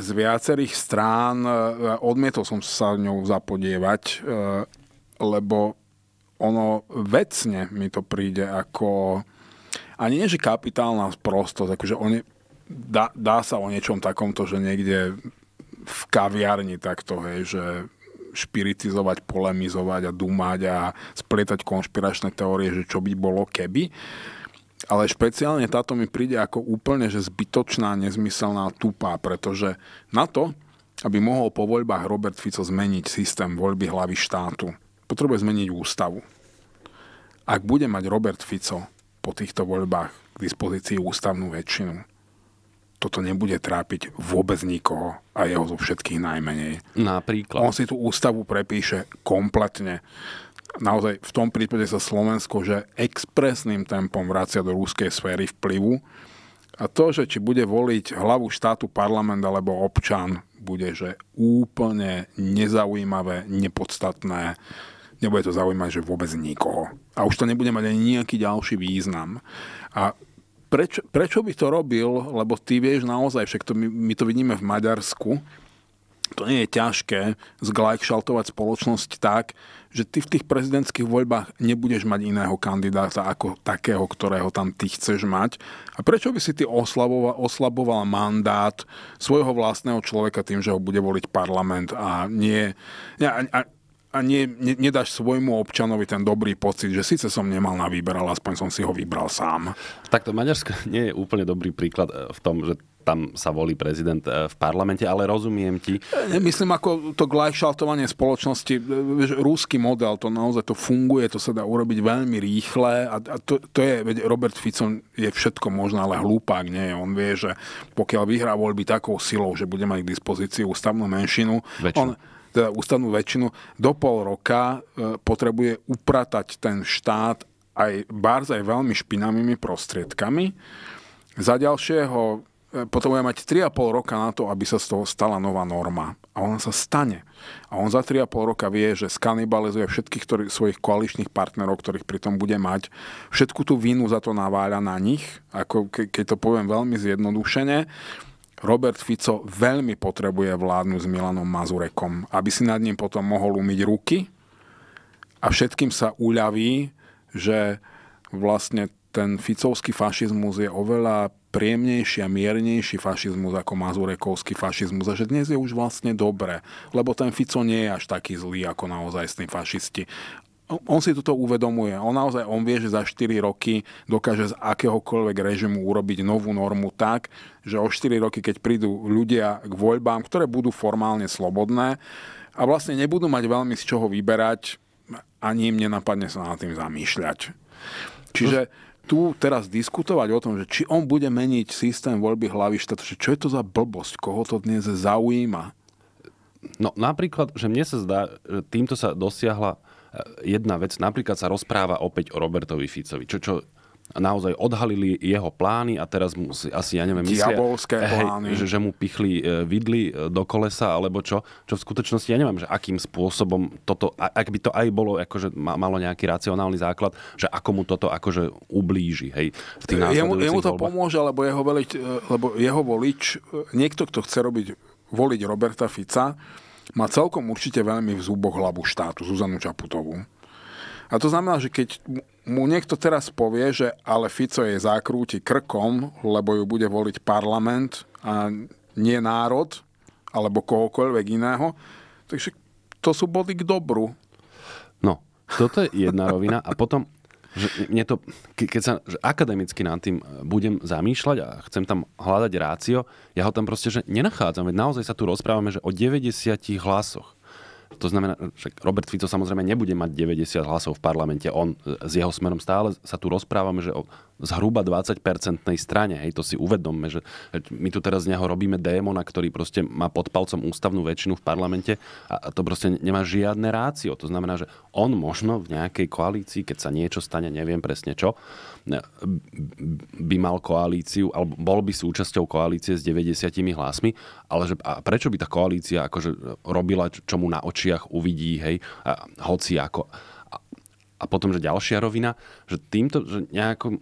z viacerých strán. E, odmietol som sa ňou zapodievať, e, lebo ono vecne mi to príde ako... A nie, že kapitálna sprostosť, akože on je, dá, dá sa o niečom takomto, že niekde v kaviarni takto, hej, že špiritizovať, polemizovať a dúmať a splietať konšpiračné teórie, že čo by bolo keby. Ale špeciálne táto mi príde ako úplne že zbytočná, nezmyselná tupá, pretože na to, aby mohol po voľbách Robert Fico zmeniť systém voľby hlavy štátu, potrebuje zmeniť ústavu. Ak bude mať Robert Fico po týchto voľbách k dispozícii ústavnú väčšinu, toto nebude trápiť vôbec nikoho a jeho zo všetkých najmenej. Napríklad. On si tú ústavu prepíše kompletne. Naozaj v tom prípade sa Slovensko, že expresným tempom vracia do rúskej sféry vplyvu a to, že či bude voliť hlavu štátu, parlament alebo občan, bude že úplne nezaujímavé, nepodstatné nebude to zaujímať, že vôbec nikoho. A už to nebude mať ani nejaký ďalší význam. A preč, prečo by to robil, lebo ty vieš naozaj, však to my, my to vidíme v Maďarsku, to nie je ťažké zglajkšaltovať spoločnosť tak, že ty v tých prezidentských voľbách nebudeš mať iného kandidáta ako takého, ktorého tam ty chceš mať. A prečo by si ty oslaboval, oslaboval mandát svojho vlastného človeka tým, že ho bude voliť parlament a nie... A, a, a ne, ne, nedáš svojmu občanovi ten dobrý pocit, že síce som nemal na výber, ale aspoň som si ho vybral sám. Takto Maďarsko (laughs) nie je úplne dobrý príklad eh, v tom, že tam sa volí prezident eh, v parlamente, ale rozumiem ti. Myslím, ako to glajšaltovanie spoločnosti, vieš, rúský model, to naozaj to funguje, to sa dá urobiť veľmi rýchle a, a to, to je, veď Robert Fico je všetko možné, ale hlúpák nie On vie, že pokiaľ vyhrá voľby takou silou, že bude mať k dispozícii ústavnú menšinu, väčšinu. on teda ústavnú väčšinu, do pol roka e, potrebuje upratať ten štát aj bárs aj veľmi špinavými prostriedkami. Za ďalšieho e, potrebuje mať 3,5 roka na to, aby sa z toho stala nová norma. A ona sa stane. A on za 3,5 roka vie, že skanibalizuje všetkých ktorý, svojich koaličných partnerov, ktorých pritom bude mať. Všetku tú vínu za to naváľa na nich, ako ke, keď to poviem veľmi zjednodušene Robert Fico veľmi potrebuje vládnu s Milanom Mazurekom, aby si nad ním potom mohol umyť ruky a všetkým sa uľaví, že vlastne ten ficovský fašizmus je oveľa priemnejší a miernejší fašizmus ako mazurekovský fašizmus a že dnes je už vlastne dobre, lebo ten Fico nie je až taký zlý ako naozajstní fašisti on si toto uvedomuje. On naozaj, on vie, že za 4 roky dokáže z akéhokoľvek režimu urobiť novú normu tak, že o 4 roky, keď prídu ľudia k voľbám, ktoré budú formálne slobodné a vlastne nebudú mať veľmi z čoho vyberať, ani im nenapadne sa nad tým zamýšľať. Čiže tu teraz diskutovať o tom, že či on bude meniť systém voľby hlavy štátu, že čo je to za blbosť, koho to dnes zaujíma. No napríklad, že mne sa zdá, že týmto sa dosiahla jedna vec, napríklad sa rozpráva opäť o Robertovi Ficovi, čo, čo naozaj odhalili jeho plány a teraz mu asi, ja neviem, myslia, Diabolské hej, plány. Že, že mu pichli e, vidli e, do kolesa alebo čo, čo v skutočnosti ja neviem, že akým spôsobom toto, ak by to aj bolo, akože malo nejaký racionálny základ, že ako mu toto akože ublíži, hej, v tých jemu, jemu to voľbách. pomôže, e, lebo jeho, volič, lebo jeho volič, niekto, kto chce robiť, voliť Roberta Fica, má celkom určite veľmi v zúboch hlavu štátu, Zuzanu Čaputovú. A to znamená, že keď mu niekto teraz povie, že ale Fico jej zakrúti krkom, lebo ju bude voliť parlament a nie národ, alebo kohokoľvek iného, takže to sú body k dobru. No, toto je jedna rovina. A potom že mne to, keď sa že akademicky nad tým e, budem zamýšľať a chcem tam hľadať rácio, ja ho tam proste že nenachádzam. Veď naozaj sa tu rozprávame, že o 90 hlasoch. To znamená, že Robert Fico samozrejme nebude mať 90 hlasov v parlamente. On e, s jeho smerom stále sa tu rozprávame, že o, zhruba 20-percentnej strane. Hej, to si uvedomme, že my tu teraz z neho robíme démona, ktorý proste má pod palcom ústavnú väčšinu v parlamente a to proste nemá žiadne rácio. To znamená, že on možno v nejakej koalícii, keď sa niečo stane, neviem presne čo, by mal koalíciu, alebo bol by súčasťou koalície s 90 hlasmi, ale že a prečo by tá koalícia akože robila, čo mu na očiach uvidí, hej, a, hoci ako. A, a potom, že ďalšia rovina, že týmto, že nejako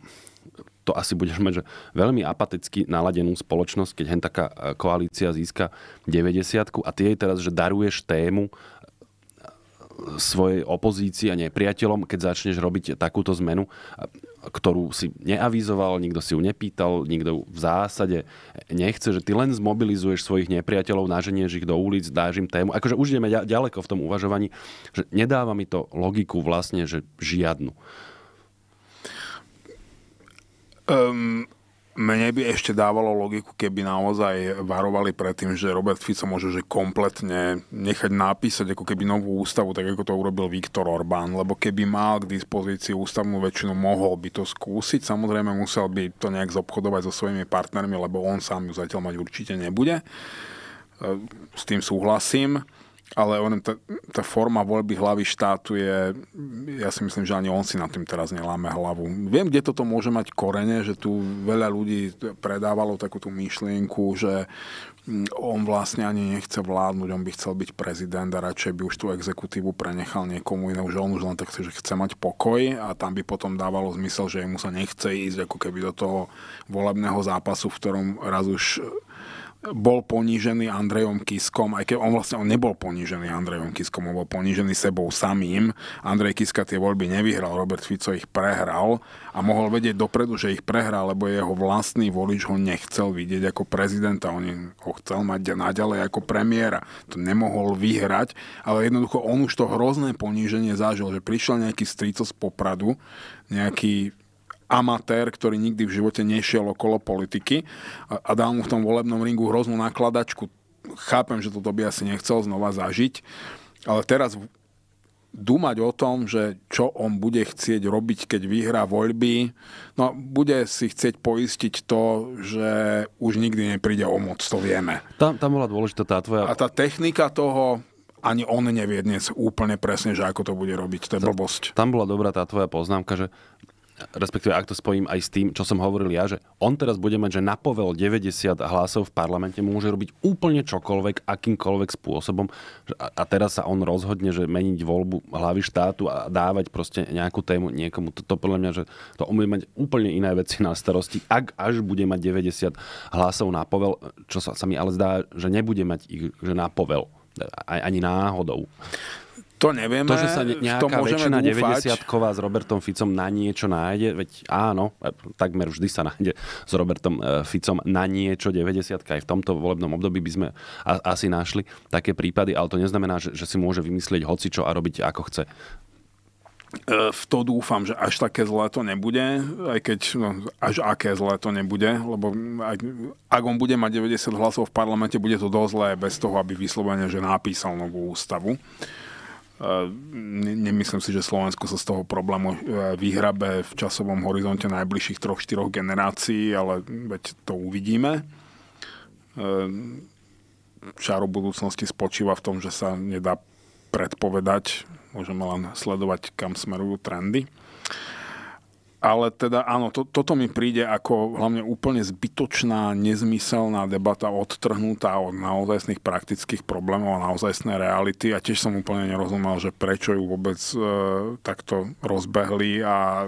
to asi budeš mať že veľmi apaticky naladenú spoločnosť, keď hen taká e, koalícia získa 90 a ty jej teraz, že daruješ tému e, svojej opozícii a nepriateľom, keď začneš robiť takúto zmenu, ktorú si neavizoval, nikto si ju nepýtal, nikto v zásade nechce, že ty len zmobilizuješ svojich nepriateľov, naženieš ich do ulic, dáš im tému. Akože už ideme ďaleko v tom uvažovaní, že nedáva mi to logiku vlastne, že žiadnu. Um, mne by ešte dávalo logiku, keby naozaj varovali pred tým, že Robert Fico môže že kompletne nechať napísať ako keby novú ústavu, tak ako to urobil Viktor Orbán, lebo keby mal k dispozícii ústavnú väčšinu, mohol by to skúsiť. Samozrejme musel by to nejak zobchodovať so svojimi partnermi, lebo on sám ju zatiaľ mať určite nebude. Ehm, s tým súhlasím ale on, tá, tá forma voľby hlavy štátu je, ja si myslím, že ani on si nad tým teraz neláme hlavu. Viem, kde toto môže mať korene, že tu veľa ľudí predávalo takú tú myšlienku, že mm, on vlastne ani nechce vládnuť, on by chcel byť prezident a radšej by už tú exekutívu prenechal niekomu inému, že on už len tak chce, že chce mať pokoj a tam by potom dávalo zmysel, že mu sa nechce ísť ako keby do toho volebného zápasu, v ktorom raz už bol ponížený Andrejom Kiskom, aj keď on vlastne on nebol ponížený Andrejom Kiskom, on bol ponížený sebou samým. Andrej Kiska tie voľby nevyhral, Robert Fico ich prehral a mohol vedieť dopredu, že ich prehral, lebo jeho vlastný volič ho nechcel vidieť ako prezidenta, on ho chcel mať naďalej ako premiéra. To nemohol vyhrať, ale jednoducho on už to hrozné poníženie zažil, že prišiel nejaký strico z Popradu, nejaký amatér, ktorý nikdy v živote nešiel okolo politiky a, a dal mu v tom volebnom ringu hroznú nakladačku. Chápem, že toto by asi nechcel znova zažiť, ale teraz dúmať o tom, že čo on bude chcieť robiť, keď vyhrá voľby, no bude si chcieť poistiť to, že už nikdy nepríde o moc, to vieme. Tam, tam bola dôležitá tá tvoja... A tá technika toho, ani on nevie dnes úplne presne, že ako to bude robiť. To je blbosť. Tam bola dobrá tá tvoja poznámka, že respektíve ak to spojím aj s tým, čo som hovoril ja, že on teraz bude mať, že na povel 90 hlasov v parlamente môže robiť úplne čokoľvek, akýmkoľvek spôsobom. A teraz sa on rozhodne, že meniť voľbu hlavy štátu a dávať proste nejakú tému niekomu. To, podľa mňa, že to on bude mať úplne iné veci na starosti, ak až bude mať 90 hlasov na povel, čo sa, sa mi ale zdá, že nebude mať ich že na povel. Ani náhodou. To nevieme. To, že sa nejaká to väčšina 90-ková s Robertom Ficom na niečo nájde, veď áno, e, takmer vždy sa nájde s Robertom e, Ficom na niečo 90 aj v tomto volebnom období by sme asi našli také prípady, ale to neznamená, že, že si môže vymyslieť hocičo a robiť ako chce. E, v to dúfam, že až také zlé to nebude, aj keď no, až aké zlé to nebude, lebo aj, ak on bude mať 90 hlasov v parlamente, bude to dosť zlé bez toho, aby vyslovene, že napísal novú ústavu. Ehm, nemyslím si, že Slovensko sa z toho problému e, vyhrabe v časovom horizonte najbližších 3-4 generácií, ale veď to uvidíme. Čaro ehm, budúcnosti spočíva v tom, že sa nedá predpovedať, môžeme len sledovať, kam smerujú trendy ale teda áno, to, toto mi príde ako hlavne úplne zbytočná, nezmyselná debata, odtrhnutá od naozajstných praktických problémov a naozajstnej reality. A tiež som úplne nerozumel, že prečo ju vôbec e, takto rozbehli a,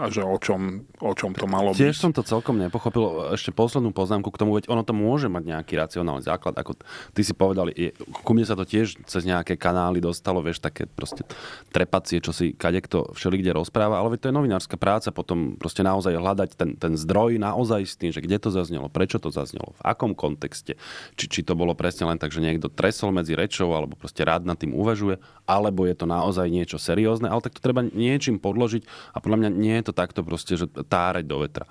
a že o čom, o čom to malo byť. Tiež som to celkom nepochopil. Ešte poslednú poznámku k tomu, veď ono to môže mať nejaký racionálny základ. Ako ty si povedal, je, ku mne sa to tiež cez nejaké kanály dostalo, vieš, také proste trepacie, čo si kadekto všelikde rozpráva, ale veď to je novinárska práca, potom proste naozaj hľadať ten, ten zdroj naozaj s tým, že kde to zaznelo, prečo to zaznelo, v akom kontexte. Či, či to bolo presne len tak, že niekto tresol medzi rečou, alebo proste rád nad tým uvažuje, alebo je to naozaj niečo seriózne, ale tak to treba niečím podložiť a podľa mňa nie je to takto proste, že tárať do vetra.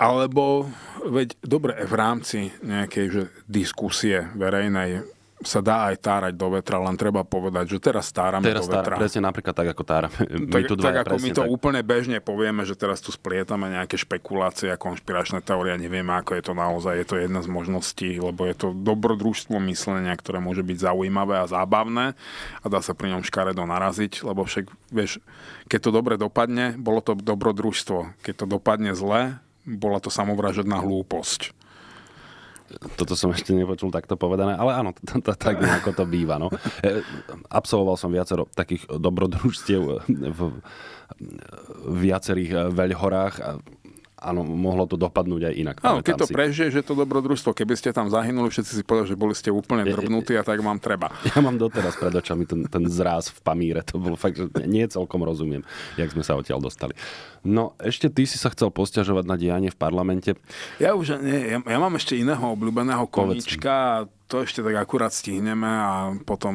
Alebo, veď dobre, v rámci nejakej že, diskusie verejnej sa dá aj tárať do vetra, len treba povedať, že teraz tárame teraz do vetra. Teraz presne napríklad tak, ako tárame. My tak, tu dva, tak ako my to tak. úplne bežne povieme, že teraz tu splietame nejaké špekulácie a konšpiračné teórie, nevieme, ako je to naozaj, je to jedna z možností, lebo je to dobrodružstvo myslenia, ktoré môže byť zaujímavé a zábavné a dá sa pri ňom škaredo naraziť, lebo však, vieš, keď to dobre dopadne, bolo to dobrodružstvo. Keď to dopadne zle, bola to samovražedná hlúposť toto som ešte nepočul takto povedané, ale áno, tak ako to býva. No. E, absolvoval som viacero takých dobrodružstiev v viacerých e, veľhorách áno, mohlo to dopadnúť aj inak. Áno, keď to si. prežije, že to dobrodružstvo, keby ste tam zahynuli, všetci si povedali, že boli ste úplne drbnutí a tak vám treba. Ja mám doteraz pred očami ten, ten zráz v Pamíre, to bolo fakt, že nie celkom rozumiem, jak sme sa odtiaľ dostali. No, ešte ty si sa chcel posťažovať na dianie v parlamente. Ja už, nie, ja, ja mám ešte iného obľúbeného konička, to ešte tak akurát stihneme a potom,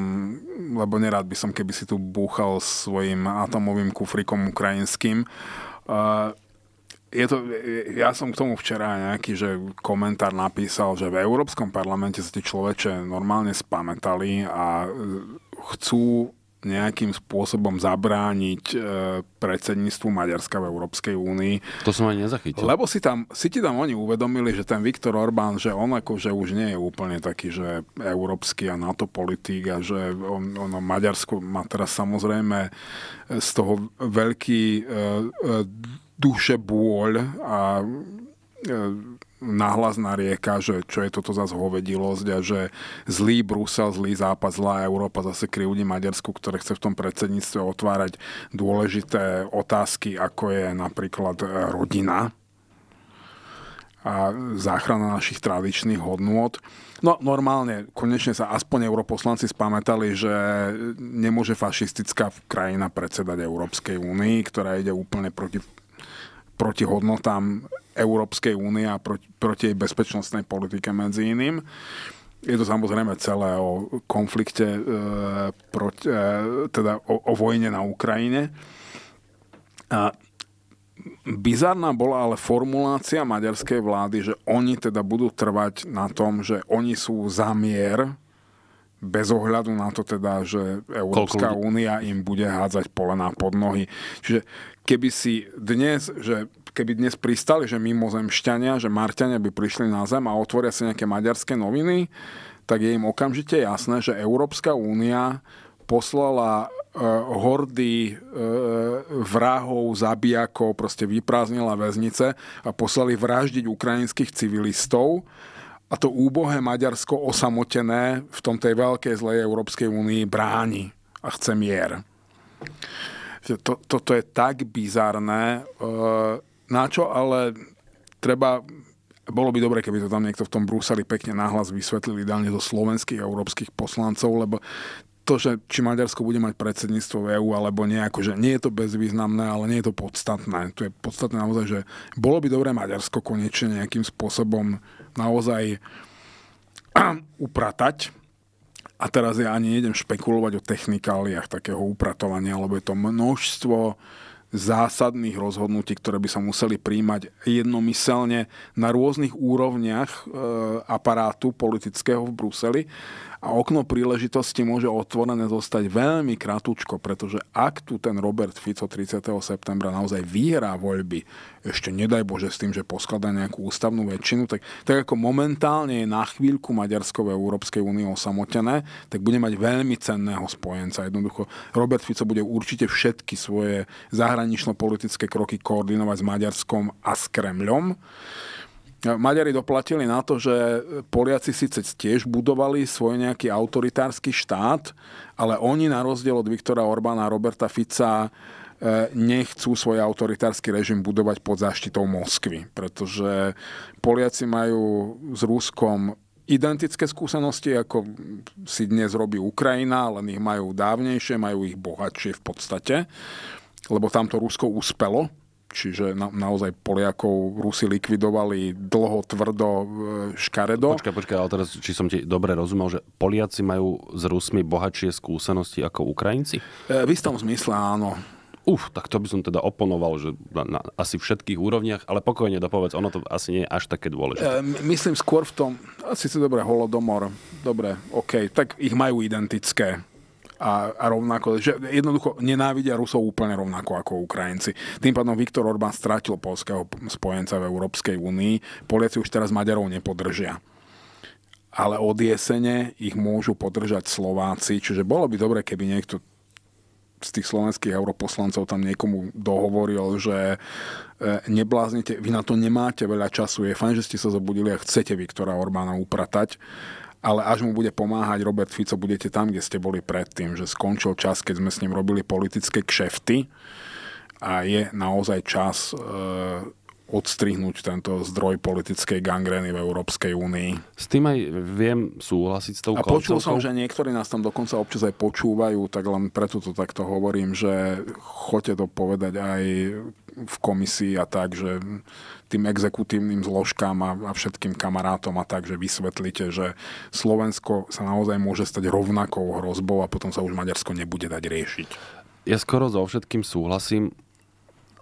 lebo nerád by som, keby si tu búchal svojim atomovým kufrikom ukrajinským. Uh, je to, ja som k tomu včera nejaký že komentár napísal, že v Európskom parlamente sa tie človeče normálne spametali a e, chcú nejakým spôsobom zabrániť e, predsedníctvu Maďarska v Európskej únii. To som ani nezachytil. Lebo si, tam, si ti tam oni uvedomili, že ten Viktor Orbán, že on že akože už nie je úplne taký, že európsky a NATO politík a že on, ono Maďarsko má teraz samozrejme z toho veľký e, e, duše bôľ a e, nahlas rieka, že čo je toto za zhovedilosť a že zlý Brusel, zlý Západ, zlá Európa zase krivdí Maďarsku, ktoré chce v tom predsedníctve otvárať dôležité otázky, ako je napríklad e, rodina a záchrana našich tradičných hodnôt. No normálne, konečne sa aspoň europoslanci spamätali, že nemôže fašistická krajina predsedať Európskej únii, ktorá ide úplne proti proti hodnotám Európskej únie a proti, proti jej bezpečnostnej politike medzi iným. Je to samozrejme celé o konflikte, e, proti, e, teda o, o vojne na Ukrajine. A bizarná bola ale formulácia maďarskej vlády, že oni teda budú trvať na tom, že oni sú za mier bez ohľadu na to teda, že Európska Koľko... únia im bude hádzať polená pod nohy. Čiže keby si dnes, že keby dnes pristali, že mimozemšťania, že Marťania by prišli na zem a otvoria si nejaké maďarské noviny, tak je im okamžite jasné, že Európska únia poslala e, hordy e, vrahov, zabijakov, proste vyprázdnila väznice a poslali vraždiť ukrajinských civilistov a to úbohé Maďarsko osamotené v tom tej veľkej zlej Európskej únii bráni a chce mier. To, toto je tak bizarné, eh, na čo ale treba, bolo by dobre, keby to tam niekto v tom Bruseli pekne nahlas vysvetlili dálne do slovenských európskych poslancov, lebo to, že či Maďarsko bude mať predsedníctvo v EÚ alebo nie, akože nie je to bezvýznamné, ale nie je to podstatné. To je podstatné naozaj, že bolo by dobré Maďarsko konečne nejakým spôsobom naozaj (clears throat) upratať. A teraz ja ani nejdem špekulovať o technikáliách takého upratovania, lebo je to množstvo zásadných rozhodnutí, ktoré by sa museli príjmať jednomyselne na rôznych úrovniach e, aparátu politického v Bruseli a okno príležitosti môže otvorené zostať veľmi kratučko, pretože ak tu ten Robert Fico 30. septembra naozaj vyhrá voľby, ešte nedaj Bože s tým, že poskladá nejakú ústavnú väčšinu, tak, tak ako momentálne je na chvíľku Maďarsko v Európskej únii osamotené, tak bude mať veľmi cenného spojenca. Jednoducho Robert Fico bude určite všetky svoje zahranično-politické kroky koordinovať s Maďarskom a s Kremľom. Maďari doplatili na to, že Poliaci síce tiež budovali svoj nejaký autoritársky štát, ale oni na rozdiel od Viktora Orbána a Roberta Fica e, nechcú svoj autoritársky režim budovať pod záštitou Moskvy, pretože Poliaci majú s Ruskom identické skúsenosti, ako si dnes robí Ukrajina, len ich majú dávnejšie, majú ich bohatšie v podstate, lebo tam to Rusko uspelo Čiže na, naozaj Poliakov Rusi likvidovali dlho, tvrdo, e, škaredo. Počkaj, počkaj, ale teraz, či som ti dobre rozumel, že Poliaci majú s Rusmi bohatšie skúsenosti ako Ukrajinci? E, v istom zmysle áno. Uf, tak to by som teda oponoval, že na, na asi všetkých úrovniach, ale pokojne dopovedz, ono to asi nie je až také dôležité. E, myslím skôr v tom, asi si dobre, holodomor, dobre, OK, tak ich majú identické a, a rovnako, že jednoducho nenávidia Rusov úplne rovnako ako Ukrajinci. Tým pádom Viktor Orbán strátil polského spojenca v Európskej únii. Poliaci už teraz Maďarov nepodržia ale od jesene ich môžu podržať Slováci, čiže bolo by dobre, keby niekto z tých slovenských europoslancov tam niekomu dohovoril, že e, nebláznite, vy na to nemáte veľa času, je fajn, že ste sa zobudili a chcete Viktora Orbána upratať, ale až mu bude pomáhať Robert Fico, budete tam, kde ste boli predtým, že skončil čas, keď sme s ním robili politické kšefty a je naozaj čas e, odstrihnúť tento zdroj politickej gangreny v Európskej únii. S tým aj viem súhlasiť s tou A počul som, že niektorí nás tam dokonca občas aj počúvajú, tak len preto to takto hovorím, že chodte to povedať aj v komisii a tak, že tým exekutívnym zložkám a, a všetkým kamarátom a tak, že vysvetlíte, že Slovensko sa naozaj môže stať rovnakou hrozbou a potom sa už Maďarsko nebude dať riešiť. Ja skoro so všetkým súhlasím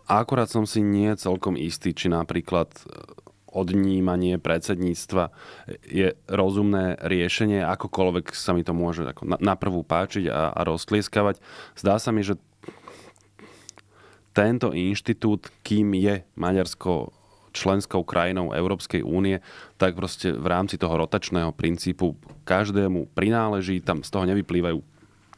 a akorát som si nie celkom istý, či napríklad e, odnímanie predsedníctva je rozumné riešenie, akokoľvek sa mi to môže ako na, na prvú páčiť a, a rozklieskavať. Zdá sa mi, že tento inštitút, kým je Maďarsko členskou krajinou Európskej únie, tak proste v rámci toho rotačného princípu každému prináleží, tam z toho nevyplývajú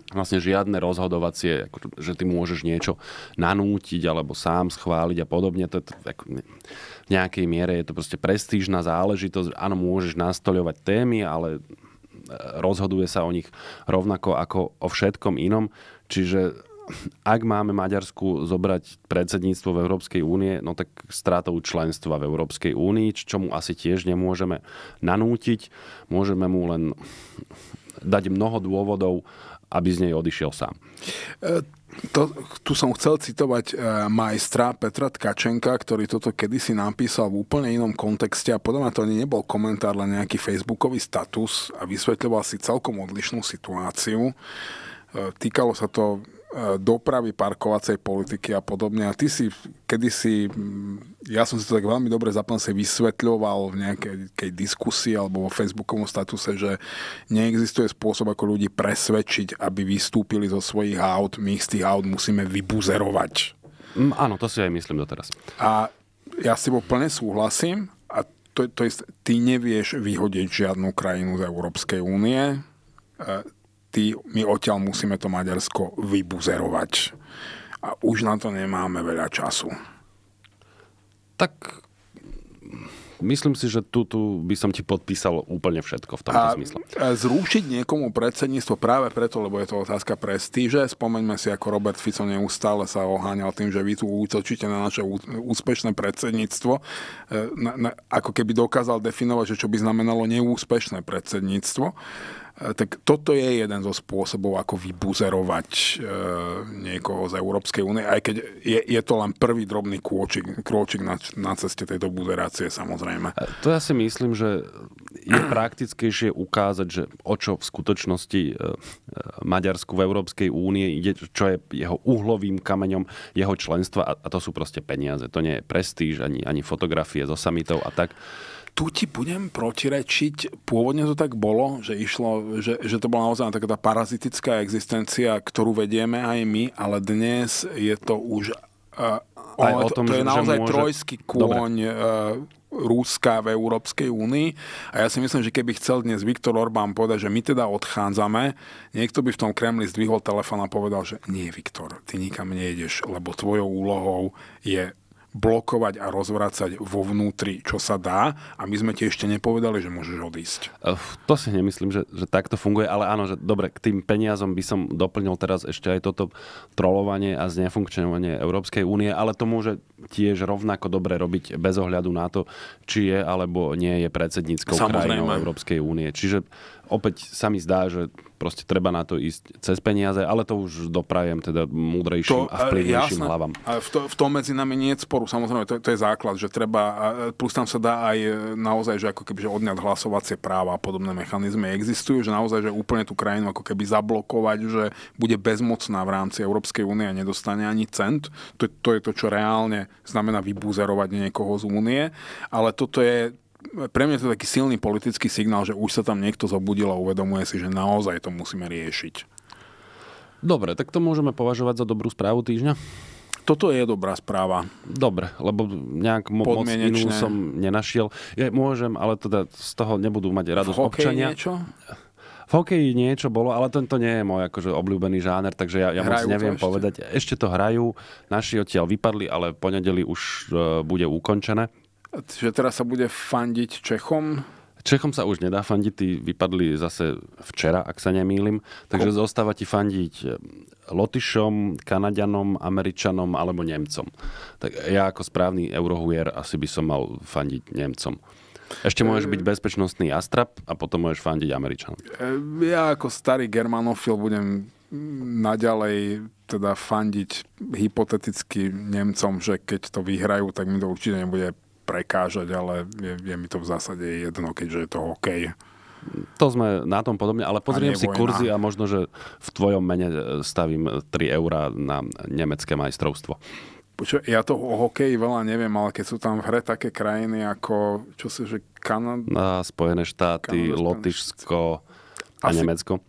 vlastne žiadne rozhodovacie, že ty môžeš niečo nanútiť alebo sám schváliť a podobne. To, to, ako, v nejakej miere je to proste prestížna záležitosť. Áno, môžeš nastoľovať témy, ale e, rozhoduje sa o nich rovnako ako o všetkom inom. Čiže ak máme Maďarsku zobrať predsedníctvo v Európskej únie, no tak strátou členstva v Európskej únii, čo mu asi tiež nemôžeme nanútiť. Môžeme mu len dať mnoho dôvodov, aby z nej odišiel sám. E, to, tu som chcel citovať e, majstra Petra Tkačenka, ktorý toto kedysi napísal v úplne inom kontexte a podľa mňa to ani nebol komentár, len nejaký facebookový status a vysvetľoval si celkom odlišnú situáciu. E, týkalo sa to E, dopravy, parkovacej politiky a podobne. A ty si kedysi, ja som si to tak veľmi dobre zaplnil, si vysvetľoval v nejakej diskusii alebo vo facebookovom statuse, že neexistuje spôsob, ako ľudí presvedčiť, aby vystúpili zo svojich aut. My z tých aut musíme vybuzerovať. Mm, áno, to si aj myslím doteraz. A ja si tebou plne súhlasím. A to, to je, ty nevieš vyhodiť žiadnu krajinu z Európskej únie e, ty, my odtiaľ musíme to Maďarsko vybuzerovať. A už na to nemáme veľa času. Tak Myslím si, že tu, tu by som ti podpísal úplne všetko v tomto a, zmysle. E, zrušiť niekomu predsedníctvo práve preto, lebo je to otázka prestíže. Spomeňme si, ako Robert Fico neustále sa oháňal tým, že vy tu útočíte na naše úspešné predsedníctvo. E, na, na, ako keby dokázal definovať, že čo by znamenalo neúspešné predsedníctvo. E, tak toto je jeden zo spôsobov, ako vybuzerovať e, niekoho z Európskej únie, aj keď je, je to len prvý drobný kôčik, krôčik na, na ceste tejto buzerácie samozrejme. E, to ja si myslím, že je (clears throat) praktickejšie ukázať, že o čo v skutočnosti Maďarsku v Európskej únie ide, čo je jeho uhlovým kameňom jeho členstva a, a to sú proste peniaze. To nie je prestíž ani, ani fotografie zo samitov a tak tu ti budem protirečiť. Pôvodne to tak bolo, že išlo, že, že to bola naozaj taká tá parazitická existencia, ktorú vedieme aj my, ale dnes je to už... Uh, aj o, o tom, to, to že, je naozaj môže... trojský kôň uh, e, Rúska v Európskej únii. A ja si myslím, že keby chcel dnes Viktor Orbán povedať, že my teda odchádzame, niekto by v tom Kremli zdvihol telefón a povedal, že nie, Viktor, ty nikam nejdeš, lebo tvojou úlohou je blokovať a rozvracať vo vnútri, čo sa dá. A my sme ti ešte nepovedali, že môžeš odísť. To si nemyslím, že, že takto funguje, ale áno, že dobre, k tým peniazom by som doplnil teraz ešte aj toto trolovanie a znefunkčňovanie Európskej únie, ale to môže tiež rovnako dobre robiť bez ohľadu na to, či je alebo nie je predsedníckou krajinou Európskej únie. Čiže opäť sa mi zdá, že proste treba na to ísť cez peniaze, ale to už doprajem teda múdrejším to, a e, vplyvnejším jasné, hlavám. V, to, v tom medzi nami nie je sporu, samozrejme, to, to je základ, že treba, e, plus tam sa dá aj e, naozaj, že ako keby že odňať hlasovacie práva a podobné mechanizmy existujú, že naozaj, že úplne tú krajinu ako keby zablokovať, že bude bezmocná v rámci Európskej únie a nedostane ani cent. To, to je to, čo reálne znamená vybúzerovať niekoho z únie, ale toto je pre mňa je to taký silný politický signál, že už sa tam niekto zobudil a uvedomuje si, že naozaj to musíme riešiť. Dobre, tak to môžeme považovať za dobrú správu týždňa? Toto je dobrá správa. Dobre, lebo nejak mo- moc inú som nenašiel. Ja môžem, ale teda z toho nebudú mať radosť občania. Niečo? V hokeji niečo bolo, ale tento nie je môj akože obľúbený žáner, takže ja, ja moc neviem ešte. povedať. Ešte to hrajú, naši odtiaľ vypadli, ale ponedeli už uh, bude ukončené. Že teraz sa bude fandiť Čechom? Čechom sa už nedá fandiť, tí vypadli zase včera, ak sa nemýlim. Takže Kom? zostáva ti fandiť eh, Lotyšom, Kanaďanom, Američanom alebo Nemcom. Tak ja ako správny eurohujer asi by som mal fandiť Nemcom. Ešte môžeš eh, byť bezpečnostný astrap a potom môžeš fandiť Američanom. Eh, ja ako starý germanofil budem naďalej teda fandiť hypoteticky Nemcom, že keď to vyhrajú, tak mi to určite nebude prekážať, ale je, je mi to v zásade jedno, keďže je to OK. To sme na tom podobne, ale pozriem si kurzy a možno, že v tvojom mene e, stavím 3 eurá na nemecké majstrovstvo. Počuva, ja to o hokeji veľa neviem, ale keď sú tam v hre také krajiny ako, čo si, že Kanada? Na Spojené štáty, Kanada, Lotyšsko a Asi... Nemecko.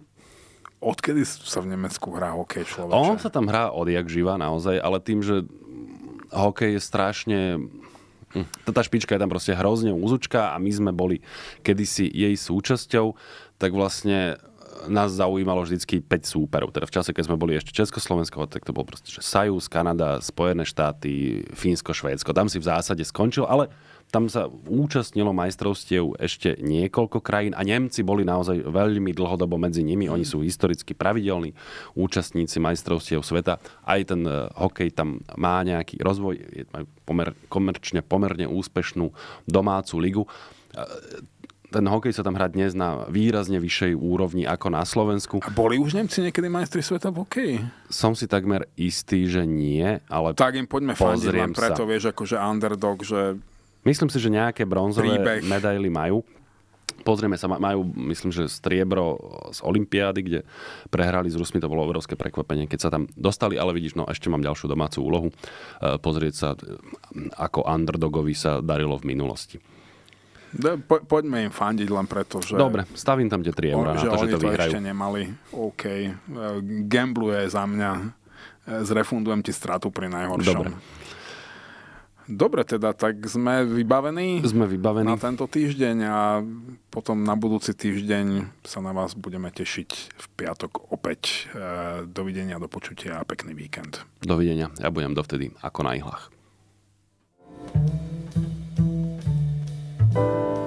Odkedy sa v Nemecku hrá hokej človeče? On sa tam hrá odjak živa naozaj, ale tým, že hokej je strašne tá špička je tam proste hrozne úzučka a my sme boli kedysi jej súčasťou, tak vlastne eh, nás zaujímalo vždycky 5 súperov. Teda v čase, keď sme boli ešte Československo, tak to bol proste že Sajus, Kanada, Spojené štáty, Fínsko, Švédsko. Tam si v zásade skončil, ale tam sa účastnilo majstrovstiev ešte niekoľko krajín a Nemci boli naozaj veľmi dlhodobo medzi nimi. Oni sú historicky pravidelní účastníci majstrovstiev sveta. Aj ten e, hokej tam má nejaký rozvoj, majú pomer, komerčne pomerne úspešnú domácu ligu e, ten hokej sa tam hrá dnes na výrazne vyššej úrovni ako na Slovensku. A boli už Nemci niekedy majstri sveta v hokeji? Som si takmer istý, že nie, ale Tak im poďme fandiť, preto, sa. vieš, akože underdog, že Myslím si, že nejaké bronzové príbeh. medaily majú. Pozrieme sa, majú, myslím, že striebro z Olympiády, kde prehrali s Rusmi, to bolo obrovské prekvapenie, keď sa tam dostali, ale vidíš, no ešte mám ďalšiu domácu úlohu, e, pozrieť sa, e, ako underdogovi sa darilo v minulosti. Do, no, po, poďme im fandiť len preto, že... Dobre, stavím tam tie tri eurá na to, že to, to vyhrajú. ešte nemali. OK. E, gambluje za mňa. Zrefundujem ti stratu pri najhoršom. Dobre. Dobre teda, tak sme vybavení, sme vybavení na tento týždeň a potom na budúci týždeň sa na vás budeme tešiť v piatok opäť. E, dovidenia, do počutia a pekný víkend. Dovidenia, ja budem dovtedy ako na ihlách. thank you